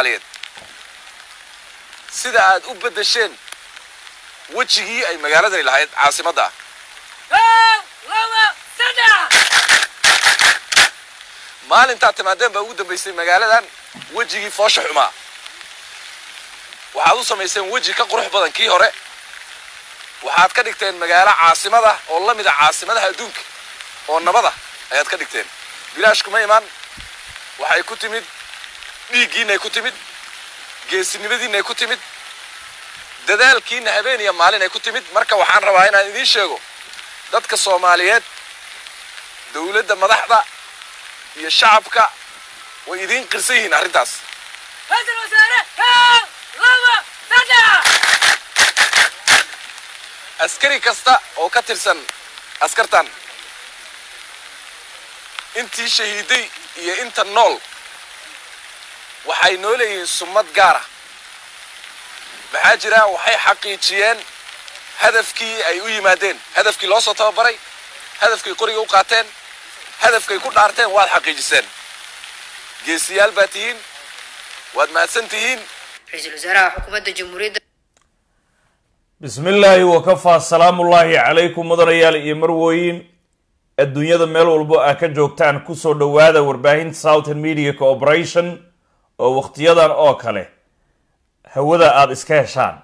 soomaaliyeed sida aad u beddesheen wejigii ay magaaladani lahayd caasimadda maalintaa timaadeen baa ugu dambaysay magaaladan wejigii foosha xumaa waxaad u samayseen weji ka qurux badan kii hore waxaad ka dhigteen magaalo caasimadah oo la mid a ah caasimadaha adduunka oo nabada ayaad ka dhigteen bilaashkuma imaan waxay ku timid dhiiggiinay ku timid geesinimadiinay ku timid dadaalkiina habeen iyo maalin ay ku timid marka waxaan rabaa inaan idiin sheego dadka soomaaliyeed dowladda madaxda iyo shacabka way idiin qirsan yihiin arrintaas askari kasta oo ka tirsan askartan intii shahiiday iyo inta nool waxay noo leeyihiin summad gaara ah. maxaa jira waxay xaqiijiyeen hadafkii ay u yimaadeen hadafkii loo soo tababaray hadafkay qoriga u qaateen hadafkay ku dhaarteen waad xaqiijiseen geesiyaal baa tihiin waad mahadsan tihiin bismillaahi wakafaa llaahi calaykum mudanayaal iyo marwooyin adduunyada meel walbo ah ka joogtaan kusoo dhowaada warbaahinta southern media corporation oo waqtiyadan oo kale hawada aada iska heshaan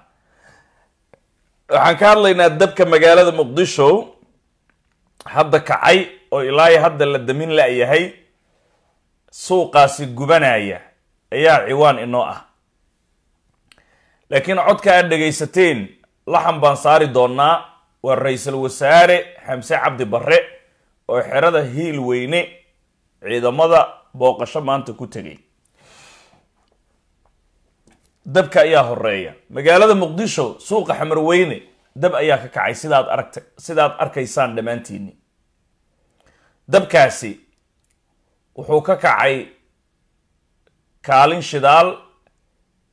waxaan ka hadlaynaa dabka magaalada muqdisho hadda kacay oo ilaahi hadda la damin la-yahay suuqaasi gubanaya ayaa ciwaan inoo ah laakiin codka aad dhegaysateen laxan baan saari doonnaa waa ra-iisul wasaare xamse cabdi barre oo xerada hiil weyne ciidamada booqasho maanta ku tegay dabka ayaa horeeya magaalada muqdisho suuqa xamarweyne dab ayaa ka kacay sidaad aragta sidaad arkaysaan dhammaantiinni dabkaasi wuxuu ka kacay kaalin shidaal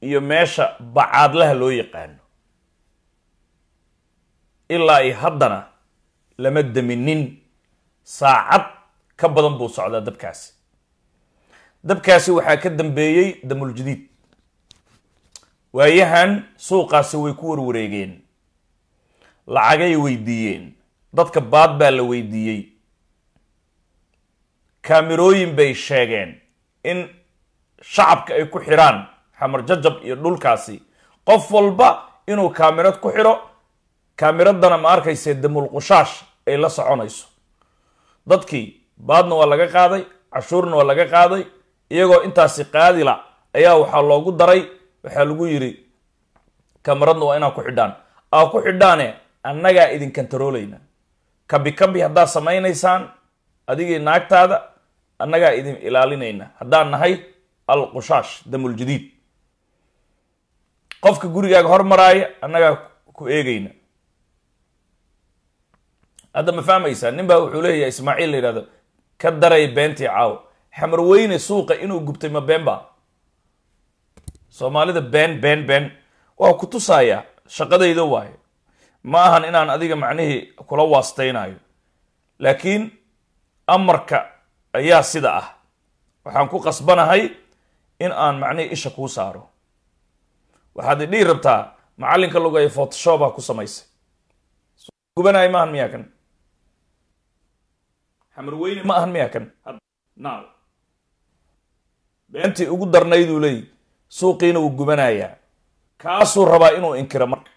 iyo meesha bacaadlaha loo yaqaano ilaa iyo haddana lama deminin saacad ka badan buu socdaa dabkaasi dabkaasi waxaa ka dambeeyey damuljadiid waayahan suuqaasi way ku warwareegeen lacagay weydiiyeen dadka baad baa la weydiiyey kaamirooyin bay sheegeen in shacabka ay ku xidhaan xamar jajab iyo dhulkaasi qof walba inuu kaamirad ku xidho kaamiraddana ma arkayse demulqushaas ay la soconayso dadkii baadna waa laga qaaday cashuurna waa laga qaaday iyagoo intaasi qaadila ayaa waxaa loogu daray waxaa lagu yidhi kamaradna waa inaa ku xidhaan aa ku xidhaane annagaa idin kantaroolayna kabi kabi haddaad samaynaysaan adigii naagtaada annagaa idin ilaalinayna haddaan nahay alqushaash damuljadiid qofka gurigaaga hormaraaya annagaa ku eegayna hadda ma fahmaysaa nin baa wuxuu leeyahay ismaaciil la yidhahdo ka daray beentii caawo xamar weyne suuqa inuu gubtay ma been ba soomaalida been been been waa ku tusaaya shaqadayda waaye ma ahan inaan adiga macnihii kula waastaynayo laakiin amarka ayaa sida ah waxaan ku qasbanahay in aan macnihii isha kuu saaro waxaad idhihi rabtaa macallinka lugaya photoshoba ku samaysay gubanay maahan miyaa kan xamarweyne ma ahan miyaa kan beentii ugu darnayduu leey suuqiina wuu gubanayaa kaasuu rabaa inuu inkiro marka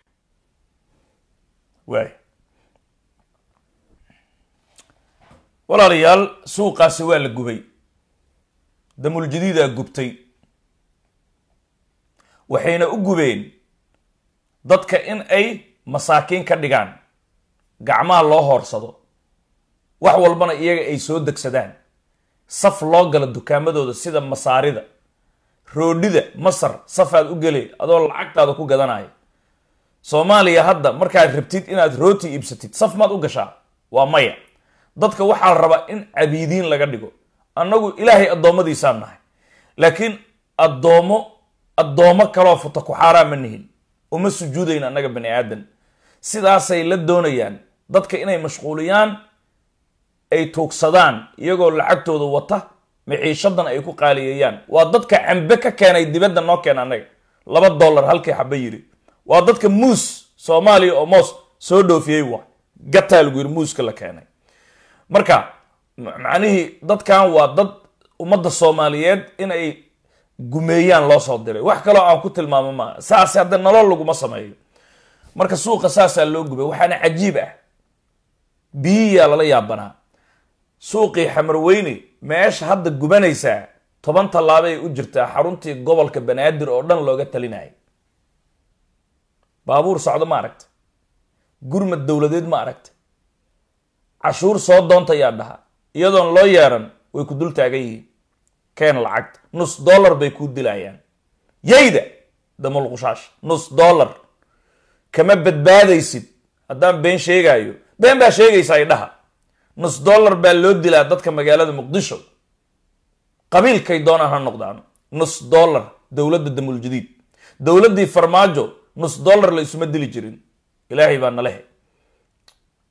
waay walaalayaal suuqaasi waa la gubay damul jadiidaa gubtay waxayna u gubeen dadka in ay masaakiin ka dhigaan gacmaha loo hoorsado wax walbana iyaga ay soo degsadaan saf loo galo dukaamadooda sida masaarida roodhida masar safaad u gelay adoo lacagtaada ku gadanaayo soomaaliya hadda markaad rabtid inaad rooti iibsatid saf maad u gashaa waa maya dadka waxaa la rabaa in cabiidiin laga dhigo annagu ilaahay addoommadiisaan nahay laakiin addoommo addoommo kaloo futa ku xaaraa ma nihin uma sujuudayn annaga bani aadan sidaasay la doonayaan dadka inay mashquuliyaan ay tuugsadaan iyagoo lacagtooda wata miciishadan ay ku qaaliyayaan waa dadka cambe ka keenay dibadda noo keena annaga laba dollar halkii xaba yidhi waa dadka muus soomaaliya oo moos soo dhoofiyey wa gataa lagu yidhi muuska la keenay marka macnihii dadkan waa dad ummadda soomaaliyeed in ay gumeeyaan loo soo diray wax kaloo aan ku tilmaamo maaha saas hadda nolol laguma sameeyo marka suuqa saasaa loo gubay waxaana cajiib ah biyiyaa lala yaabanaa suuqii xamarweyne meesha hadda gubanaysaa toban tallaabo ay u jirtaa xaruntii gobolka banaadir oo dhan looga talinayay baabuur socdo ma aragta gurmad dowladeed ma aragta cashuur soo doonta ayaa dhaha iyadoon loo yeeran way ku dul taagan yihiin keen lacagta nus dollar bay kuu dilayaan yayda damulqushaash nus dollar kama badbaadaysid haddaan been sheegaayo been baa sheegaysaa idhaha nus dollar baa loo dilaa dadka magaalada muqdisho qabiilkay doonaan ha noqdaan nus dollar dowladda damul jadiid dowladdii farmaajo nus dollar la isuma dili jirin ilaahay baa naleh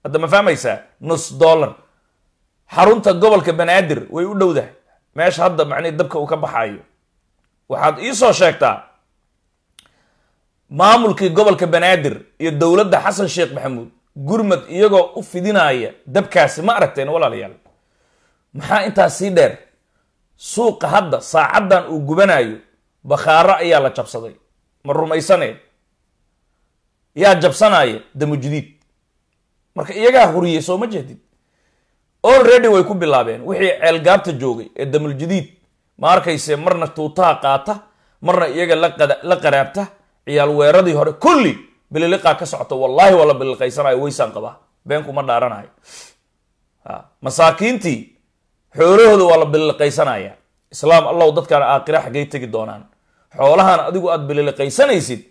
hadda ma fahmaysaa nus dollar xarunta gobolka banaadir way u dhowdahay meesha hadda macnihi dabka uu ka baxaayo waxaad iisoo sheegtaa maamulkii gobolka banaadir iyo dowladda xasan sheekh maxamuud gurmad iyagoo u fidinaaya dabkaasi ma aragteen walaalayaal maxaa intaas sii dheer suuqa hadda saacaddan uu gubanayo bakhaaro ayaa la jabsaday ma rumaysaneen yaa jabsanaya damujdiid marka iyagaa huriyay soo ma jehdid already way ku bilaabeen wixii ceelgaabta joogay ee damuljadiid ma arkayse marna tuutaha qaata marna iyaga la qaraabta ciyaal weeradii hore kulli bililiqaa ka socoto wallaahi waa la bililiqaysanayo weysaan qabaa ma dhaaranayo masaakiintii xoolahooda waa la bililiqaysanaya islaam allow dadkaan aakhira xaggay tegi doonaan xoolahan adigu aad bililiqaysanaysid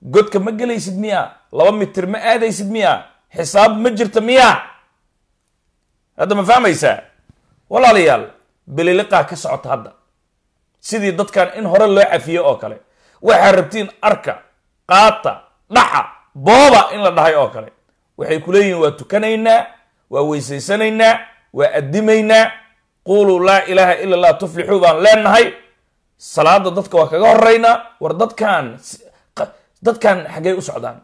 godka ma gelaysid miya laba mitir ma aadaysid miya xisaab ma jirta miya hadda ma fahmaysaa walaalayaal bililiqaa ka socota hadda sidii dadkan in hore loo cafiyo oo kale waxaa rabtiin arka qaata dhaxa booba in la dhahay oo kale waxay ku leeyihiin waa tukanaynaa waa weysaysanaynaa waa addimaynaa quuluu laa ilaaha ila allah tuflixuu baan leenahay salaada dadka waa kaga horeynaa war dadkan dadkan xaggey u socdaan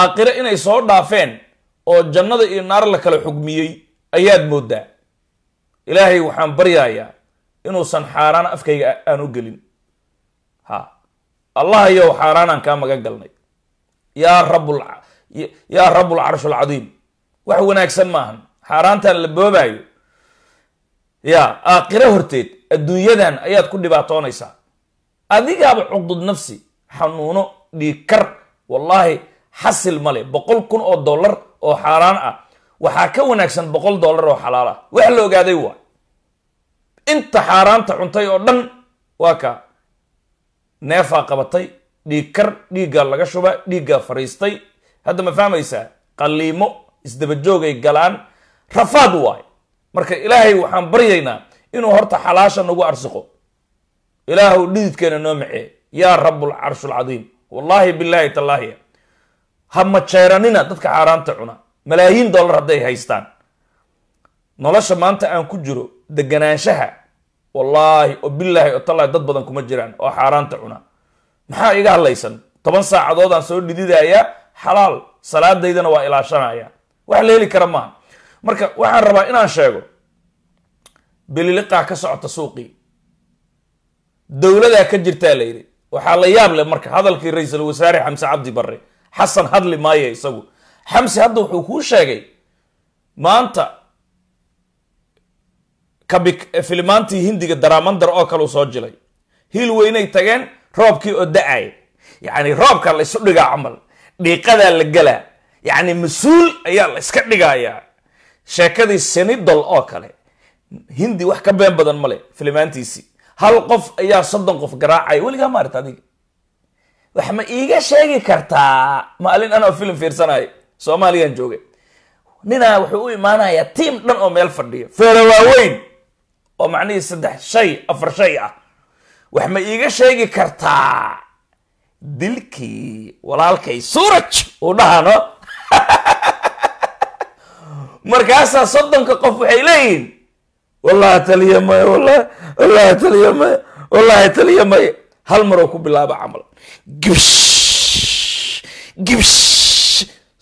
aakhiro inay soo dhaafeen oo jannada iyo naar la kala xugmiyey ayaad mooddaa ilaahay waxaan baryayaa inuusan xaaraan afkayga aan u gelin ha allah yow xaaraanaan kaa maga galnay yaa rabul yaa rabu lcarsh alcadiim wax wanaagsan maahan xaaraantan la boobaayo yaa aakhiro horteed adduunyadan ayaad ku dhibaatoonaysaa adigaaba cuqdud nafsi xanuuno dhiigkar wallaahi xasil male boqol kun oo dollar oo xaaraan ah waxaa ka wanaagsan boqol dollar oo xalaal ah wax la ogaaday waa inta xaaraanta cuntay oo dhan waa kaa neefaa qabatay dhiigkar dhiiggaa laga shuba dhiiggaa fariistay hadda ma fahmaysaa qaliimo isdabajoogay galaan rafaad waay marka ilaahay waxaan baryaynaa inuu horta xalaasha nagu arsiqo ilaahw dhididkeena noo macee yaa rabbul carshul cadiim wallaahi billaahi tallaahiya ha ma jeeranina dadka xaaraanta cuna malaayiin dollar hadday haystaan nolosha maanta aan ku jiro deganaanshaha wallaahi oo bilaahi oo tallaahi dad badan kuma jiraan oo xaaraanta cuna maxaa iga hadlaysan toban saacadoodaan soo dhididaya xalaal salaadaydana waa ilaashanaya wax la heli kara maaha marka waxaan rabaa inaan sheego beliliqaa ka socota suuqii dowladaa ka jirtaa la yidhi waxaa la yaab leh marka hadalkii ra-iisul wasaare xamse cabdi barre xasan hadli maayo isagu xamse hadda wuxuu kuu sheegay maanta kami eh, filimaantii hindiga daramandar oo kale u soo jilay hiil weynay tageen roobkii oo da-ay yacni roobka laysu dhigaa camal dhiiqadaa la gelaa yacni mas-uul ayaa la yska dhigayaa sheekadii senidol oo kale hindi wax ka been badan male filimaantiisii hal qof ayaa soddon qof garaacay weligaa maarta adiga wax ma iiga sheegi kartaa maalin anoo filim fiirsanayo soomaaliyaan jooga ninaa wuxuu u imaanayaa tiim dhan oo meel fadhiyo waaweyn oo macnihii saddex shay afar shay ah wax ma iiga sheegi kartaa dilkii walaalkay suuraj uu dhahano markaasaa soddonka qof waxay leeyihin wallahi taliya maya wallahi wallahi taliya maya wallahi taliya maya hal maroo ku bilaaba camal gibsh gibsh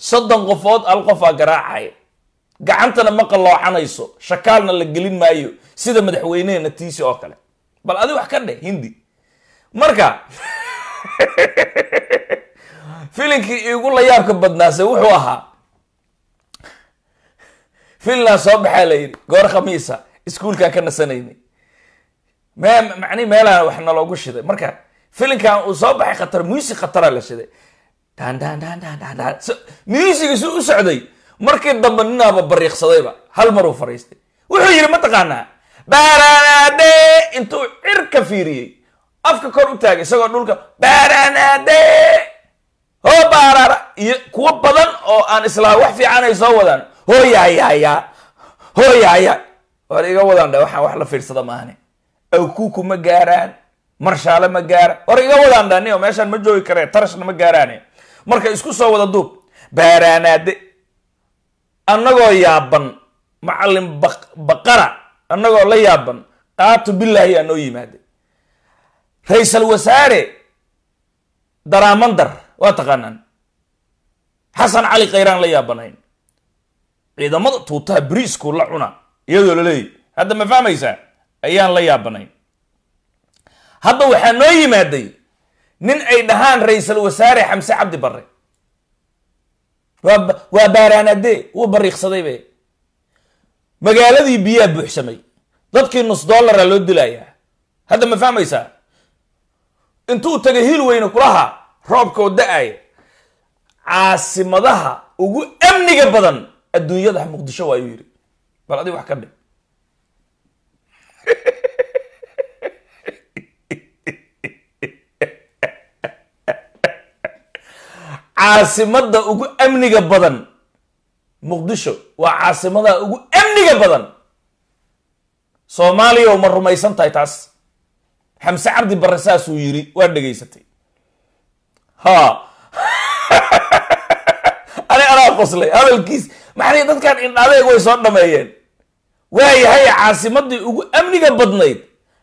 soddon qofood al qofaa garaacay gacantana ma qalloocanayso shakaalna la gelin maayo sida madaxweyneheena tiisi oo kale bal adi wax ka dheh hindi marka filinkii igu la yaabka badnaase wuxuu ahaa finland soo baxaa la yidhi goor khamiisa iskuulkaa ka nasanaynay me macnihi meelaha wax naloogu shiday marka filinkan uu soo baxay khatar music khataraa la shiday dhandhandhandhandhan musiga suu u socday markii dambe ninaaba bariiqsadayba hal maruu fariistay wuxuu yidhi mataqaanaa baranade intuu cirka fiiriyey afka kor u taagay isagoo dhulka baranade hoo baarara iyo kuwo badan oo aan islaa wax fiicanay soo wadaan hooyaayaayaa hooyaaya waar iga wadaan dha waxaan wax la fiirsada maahane awkuuku ma gaaraan marshaale ma gaaraan war iga wadaan dha nio meeshaan ma joogi kareen tarashna ma gaaraane marka isku soo wada duub baaraanaade annagoo yaaban macallin baqara annagoo la yaaban qaatu bilaahi aa noo yimaaday ra-iisal wasaare daraamandar waa taqaanaan xasan cali khayraan la yaabanayn ciidamada tuutaha beriisku la cuna iyadoo la hadda ma fahmaysaa ayaan la yaabanayn hadda waxaa noo yimaaday nin ay dhahaan ra-iisal wasaare xamse cabdi barre waa baaraanadee wuu bariiqsaday be magaaladii biyaa buuxsamay dadkii nus dollara loo dilayaa hadda ma fahmaysaa intuu tagay hiil weyne kulaha roobka oo da-aya caasimadaha ugu amniga badan adduunyada muqdisho waayuu yidhi bal adi wax ka dhig caasimada ugu amniga badan muqdisho waa caasimadaha ugu amniga badan soomaaliya ma rumaysan tahay taas xamse cabdi bare saasuu yiri waa dhegaysatay ha ani anaa qoslay hadalkiis maxay dadkan indhadeeg way soo dhameeyeen waayahay caasimadii ugu amniga badnayd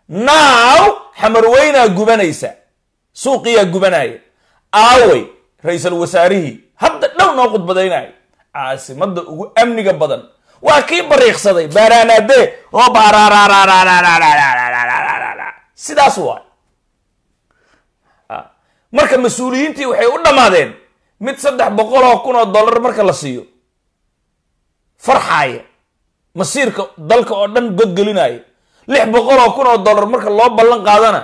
naaw xamarweynaa gubanaysa suuqiyaa gubanaya aawey ra-iisul wasaarihii hadda dhow noo khudbadaynaya caasimadda ugu amniga badan waa kii bariiqsaday baaraanaadee oo sidaas waa marka mas-uuliyiintii waxay u dhammaadeen mid saddex boqol oo kun oo dollar marka la siiyo farxaaya masiirka dalka oo dhan godgelinaayo lix boqol oo kun oo dollar marka loo ballan qaadana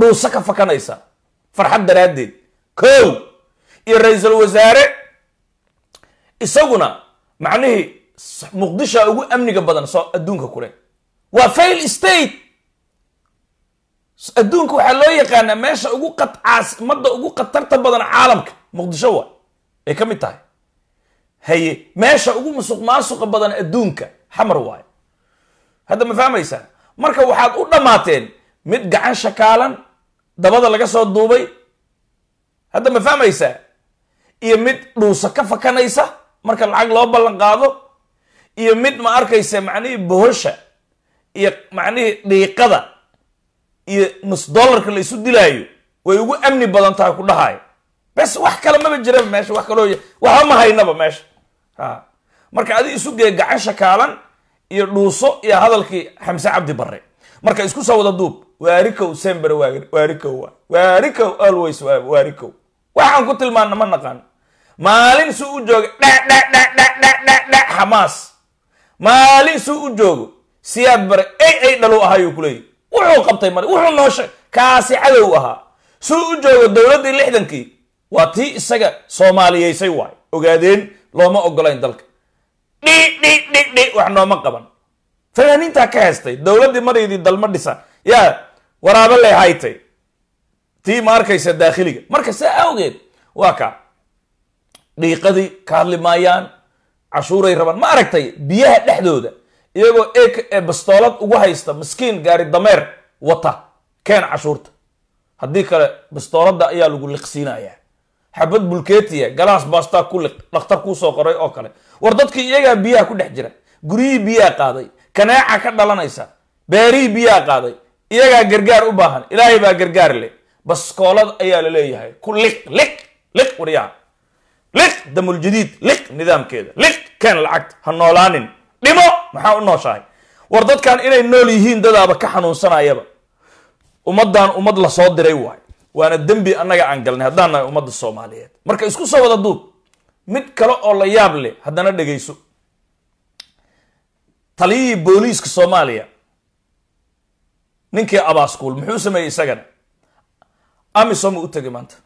dhuuso ka fakanaysa farxad daraaddeed kow iyo ra-iisul wasaare isaguna macnihii muqdisha ugu amniga badan soo adduunka kule waa fail state adduunka waxaa loo yaqaanaa meesha ugu qatcaas madda ugu khatarta badan caalamka muqdisho waa ay ka mid tahay haye meesha ugu musuq maasuqa badan adduunka xamar waayo hadda ma fahmaysaa marka waxaad u dhammaateen mid gacan shakaalan dabada laga soo duubay hadda ma fahmaysaa iyo mid dhuuso ka fakanaysa marka lacag loo ballan qaado iyo mid ma arkaysa macnihii bohosha iyo macnihii dhiiqada iyo nus dollarka la isu dilaayo way ugu amni badan tahay ku dhahaaya bes wax kale maba jira meesha wax kaloo waxba ma haynaba meesha ha marka adi isu gee gacasha kaalan iyo dhuuso iyo hadalkii xamse cabdi barre marka isku soo wada duub waarikow sembere waarikow waarikow always waarikow waxaan ku tilmaana ma naqaan maalin suu u joogo dhadhdhdhdhdh xamaas maalin suu u joogo siyaad bare ay ay dhalu ahaayuu kuleeyahy wuxuu qabtay mare wuxuu noo sheeg kaasi cadow ahaa suu u joogo dowladdii lixdankii waa tii isaga soomaaliyeysay waay ogaadeen looma ogolayn dalka dhi dhi wax nooma qaban fanaaniintaa ka haystay dowladdii maraydii dalma dhisa yaa waraabo ley haytay tii ma arkaysa daakhiliga marka saa awgeed waa kaa dhiiqadii ka hadli maayaan cashuuray rabaan ma aragtay biyaha dhexdooda iyagoo eeka ee bastoolad ugu haysta miskiin gaari dameer wata keen cashuurta haddii kale bastooladda ayaa lagu liqsiinayaa xabad bulketiya galaas baastaa ku liq dhakhtar kuusoo qoray oo kale war dadkii iyagaa biyaha ku dhex jira guryihii biyaha qaaday kanaaca ka dhalanaysa beerihii biyaha qaaday iyagaa gargaar u baahan ilaahay baa gargaar leh baskoolad ayaa la leeyahay ku liq liq liq waryaha liq damuljadiid liq nidaamkeeda liq keen lacagta ha noolaanin dhimo maxaa u nooshahay war dadkan inay nool yihiin dadaaba ka xanuunsanayaba ummaddan ummad lasoo diray waay waana dembi annaga aan galnay haddaan nahay ummadda soomaaliyeed marka isku soo wada duub mid kale oo la yaab leh haddana dhegayso taliyihii booliiska soomaaliya ninkii abaaskuul muxuu sameeyey isagana amisom u tegay maanta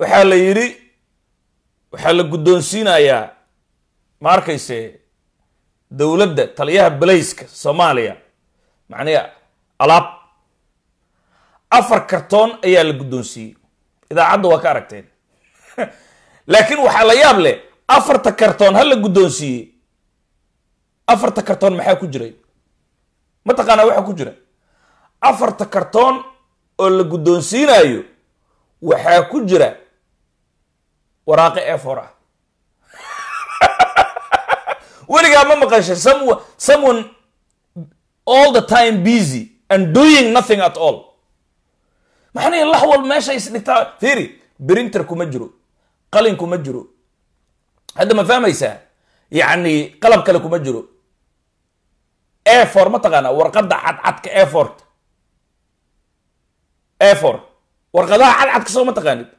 waxaa la yidhi waxaa la guddoonsiinayaa ma arkayse dowladda taliyaha balayska soomaaliya macnihi alaab afar kartoon ayaa la guddoonsiiyey idaacadda waa ka aragteen laakiin waxaa la yaab leh afarta kartoon ha la guddoonsiiyey afarta kartoon maxaa ku jiray mataqaanaa waxaa ku jira afarta kartoon oo la guddoonsiinayo waxaa ku jira waraaqe efor ah weligaa ma maqashay someone someone all the time busy and doing nothing at all maxnii laxwal meesha isdhigtaa firi brinterku kuma jiro qalin kuma jiro hadda ma fahmaysaa yacni qalab kale kuma jiro efor mataqaana warqadda cadcadka efort efor warqadaha cadcadka soo ma taqaanid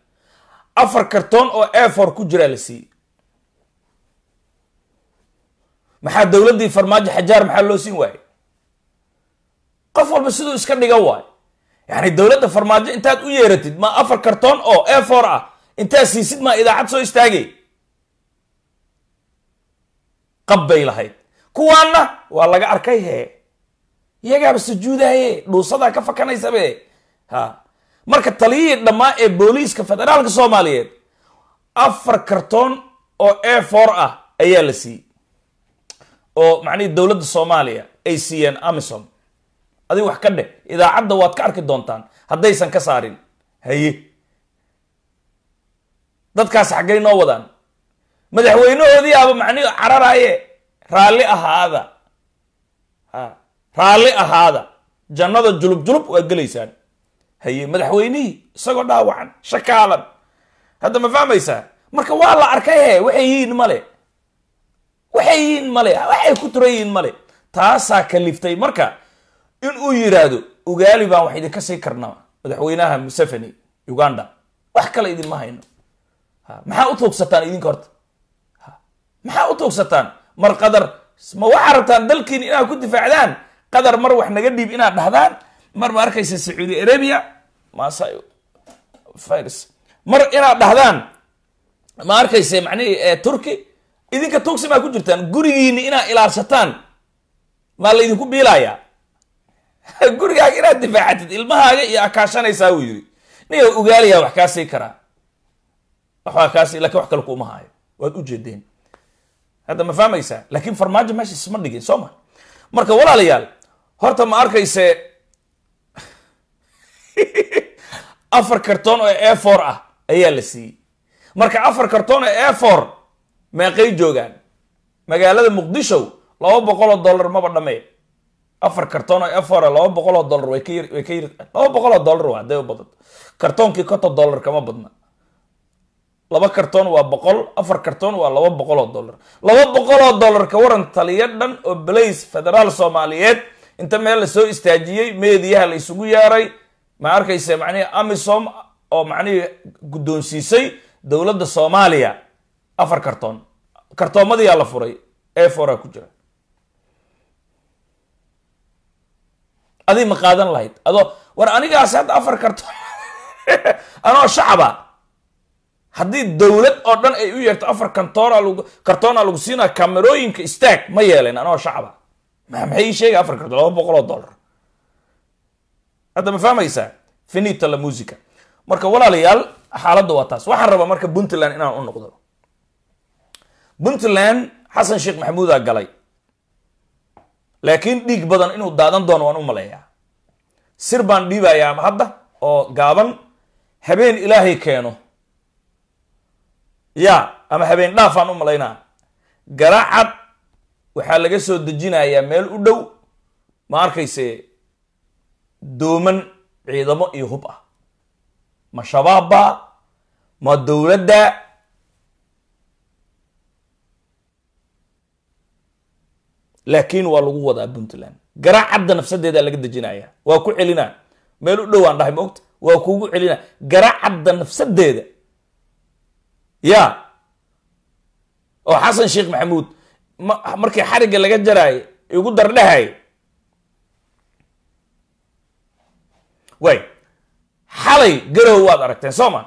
afar kartoon oo afor ku jiraa la siiyey maxaa dowladdii farmaajo xajaar maxaa loo siin waayey qof walba siduu iska dhiga waayo yacni dowladda farmaajo intaad u yeeratid ma afar kartoon oo afor ah intaad siisid maa idaacad soo istaagay qab bay lahayd kuwaanna waa laga arkay hee iyagaaba sujuudaaye dhuusadaa ka fakanaysabe ha marka taliyihii dhammaa ee booliiska federaalka soomaaliyeed afar kartoon oo a for ah ayaa la siiyey oo macnihi dowladda soomaaliya ay siiyeen amisom adig wax ka dheh idaacadda waad ka arki doontaan haddaysan ka saarin haye dadkaas xaggay noo wadaan madaxweynahoodii aba macnihi cararaaye raalli ahaada ha raalli ahaada jannada julub julub waad gelaysaan haye madaxweynihii isagoo dhaawacan shakaalan hadda ma fahmaysaa marka waa la arkay he waxay yihiin male waxay yihiin male waxay ku turan yihiin male taasaa kaliftay marka in uu yidhaahdo ugaali baan wax idinka sii karnaa madaxweynaha museveni uganda wax kale idinma hayno maxaa u tuugsataan idinka horta maxaa u tuugsataan mar qadar ma waxaa rabtaan dalkiin inaad ku difaacdaan qadar mar wax naga dhiib inaad dhahdaan mar ma arkaysa sacuudi arabia masai virus mar inaad dhahdaan ma arkayse macnihi e, turkey idinka tugsi maa ku jirtaan gurigiini inaad ilaashataan maa laydinku biilayaa gurigaaga inaad difaacatid ilmahaaga iyo akaashanaysaa uu yiri niga ogaalayaa wax kaasii karaa waxaa kaasi lakin wax kale kuuma haayo waad ujeedeen hadda ma fahmaysaa laakin farmaajo meesha isma dhigin soo ma marka walaalayaal horta ma arkayse afar karton oo a ah ayaa la siiyey marka afar karton oo a for meeqay joogaan magaalada muqdisho laba boqoloo dollar maba dhamee afar karton oo a for laba boqoloo dollar way ka way ka yar laba boqoloo dollar waa hadday u badato kartoonkii konton dollar kama badna laba karton waa boqol afar karton waa laba boqoloo dollar laba boqoloo dollar ka waran taliyo dhan oo balays federaal soomaaliyeed inta meel la soo istaajiyey meediyaha la isugu yeeray ma arkayse macnihii amisom oo macnihii guddoonsiisay dowladda soomaaliya afar kartoon kartoomadiyaa la furay e fora ku jira adii ma qaadan lahayd adoo war anigaasi hadda afar kartoon anoo shacaba haddii dowlad oo dhan ay u yeerto afar kantoon kartoona lagu siinaa kamerooyinka istaag ma yeelen anoo shacaba maxay ii sheegay afar kartoon laba boqol oo dollar hadda ma fahmaysaa finita la musica marka walaalayaal xaaladda waa taas waxaan rabaa marka puntland inaan u noqdo puntland xasan sheekh maxamuudaa galay laakiin dhiig badan inuu daadan doono waan u maleeyaa sir baan dhiibayaa hadda oo gaaban habeen ilaahay keeno ya ama habeen dhaafaan u malaynaa garacad waxaa laga soo dejinayaa meel u dhow ma arkayse dooman ciidamo iyo hub ah ma shabaab baa ma dowladda laakiin waa lagu wadaa puntland cadda nafsadeeda laga dejinaya waa ku celinaa meel u dhow aan dhahay maogta waa kugu celinaa celina cadda nafsadeeda ya oo xasan sheekh maxamuud markii xariga laga jaraayo igu dardhahay way xalay garow waad aragteen soo ma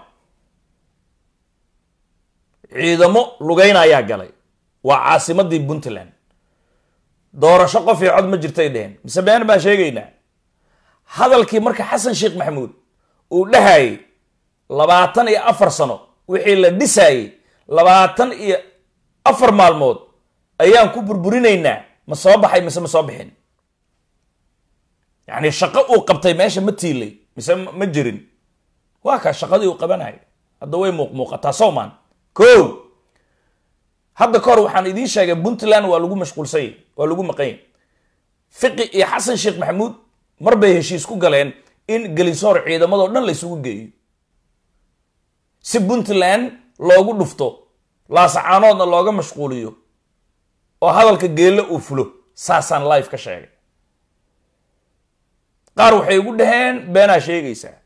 ciidamo lugeyna ayaa galay waa caasimadii puntland doorasho qof iyo cod ma jirtay dheheen mise been baan sheegaynaa hadalkii marka xasan sheekh maxamuud uu dhahayay labaatan iyo afar sano wixii la dhisaayey labaatan iyo afar maalmood ayaan ku burburinaynaa ma soo baxay mise ma soo bixin yani shaqo uu qabtay meesha ma tiilay mise ma jirin waa kaa shaqadii uu qabanaya hadda way muuqmuuqataa somaan ko hadda ka hor waxaan idiin sheegay puntland waa lagu mashquulsanya waa lagu maqanya fiqi iyo xasan sheekh maxamuud mar bay heshiis ku galeen in gelinsoor ciidamadoo dhan laysugu geeyo si puntland loogu dhufto laasacaanoodna looga mashquuliyo oo hadalka geelle uu fulo saasaan life ka sheegay qaar waxay igu dhaheen beenaa sheegaysaa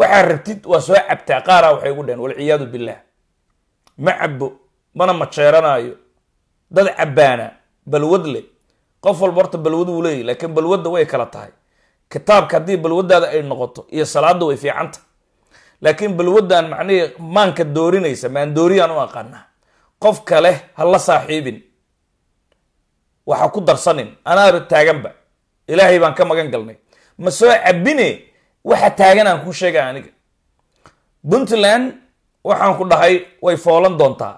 waxaa rabtid waa soo cabtaa qaaraa waxay igu dhaheen walciyaadu billaah ma cabbo mana majeeranaayo dad cabbaana balwad le qof walba horta balwad wuu leeyahy laakiin balwadda way kala tahay kitaabka haddii balwaddaada ay noqoto iyo salaadda way fiicanta laakiin balwaddan macnihii maanka doorinaysa maandooriyaan u aqaanaa qof kale hala saaxiibin waxa ku darsanin anaaba taaganba ilaahay baan ka magan galnay ma soo cabine waxa taagan aan ku sheega aniga puntland waxaan ku dhahay way foolan doontaa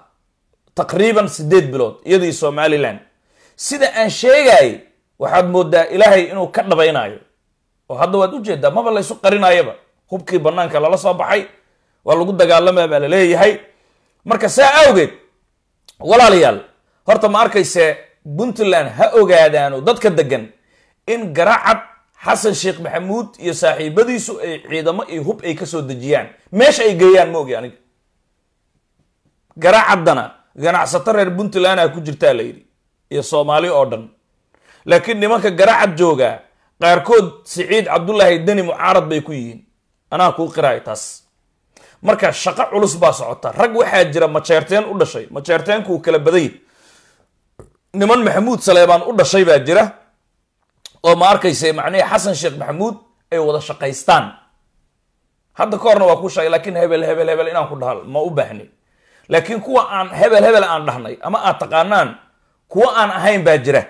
taqriiban sideed bilood iyadii somalilan sida aan sheegay waxaad moodaa ilaahay inuu ka dhabaynayo oo hadda waad u jeedaa maba laysu qarinaayaba hubkii bannaanka lala soo baxay waa lagu dagaalamaya baa la leeyahay marka saa awgeed walaalayaal horta ma arkayse puntland ha ogaadaano dadka degan in garacad xasan sheekh maxamuud iyo saaxiibadiisu ay ciidamo iyo hub ay kasoo dejiyaan meesha ay geeyaan maogi ogi aniga garaacaddana ganacsato reer puntland a ku jirtaa la yidhi iyo soomaali oo dhan laakiin nimanka garaacad joogaa qaarkood siciid cabdullaahi deni mucaarad bay ku yihiin anaa kuu qiraay taas marka shaqo culus baa socota rag waxaa jira majeerteen u dhashay majeerteenkuu kala baday niman maxamuud saleebaan u dhashay baa jira oo ma arkayse macnihii xasan sheekh maxamuud ay wada shaqaystaan hadda ka horna waa ku sheegay laakiin hebel hebel hebel inaan ku dhahal ma u baahni laakiin kuwa aan hebel hebel aan dhahnay ama aad taqaanaan kuwa aan ahayn baa jira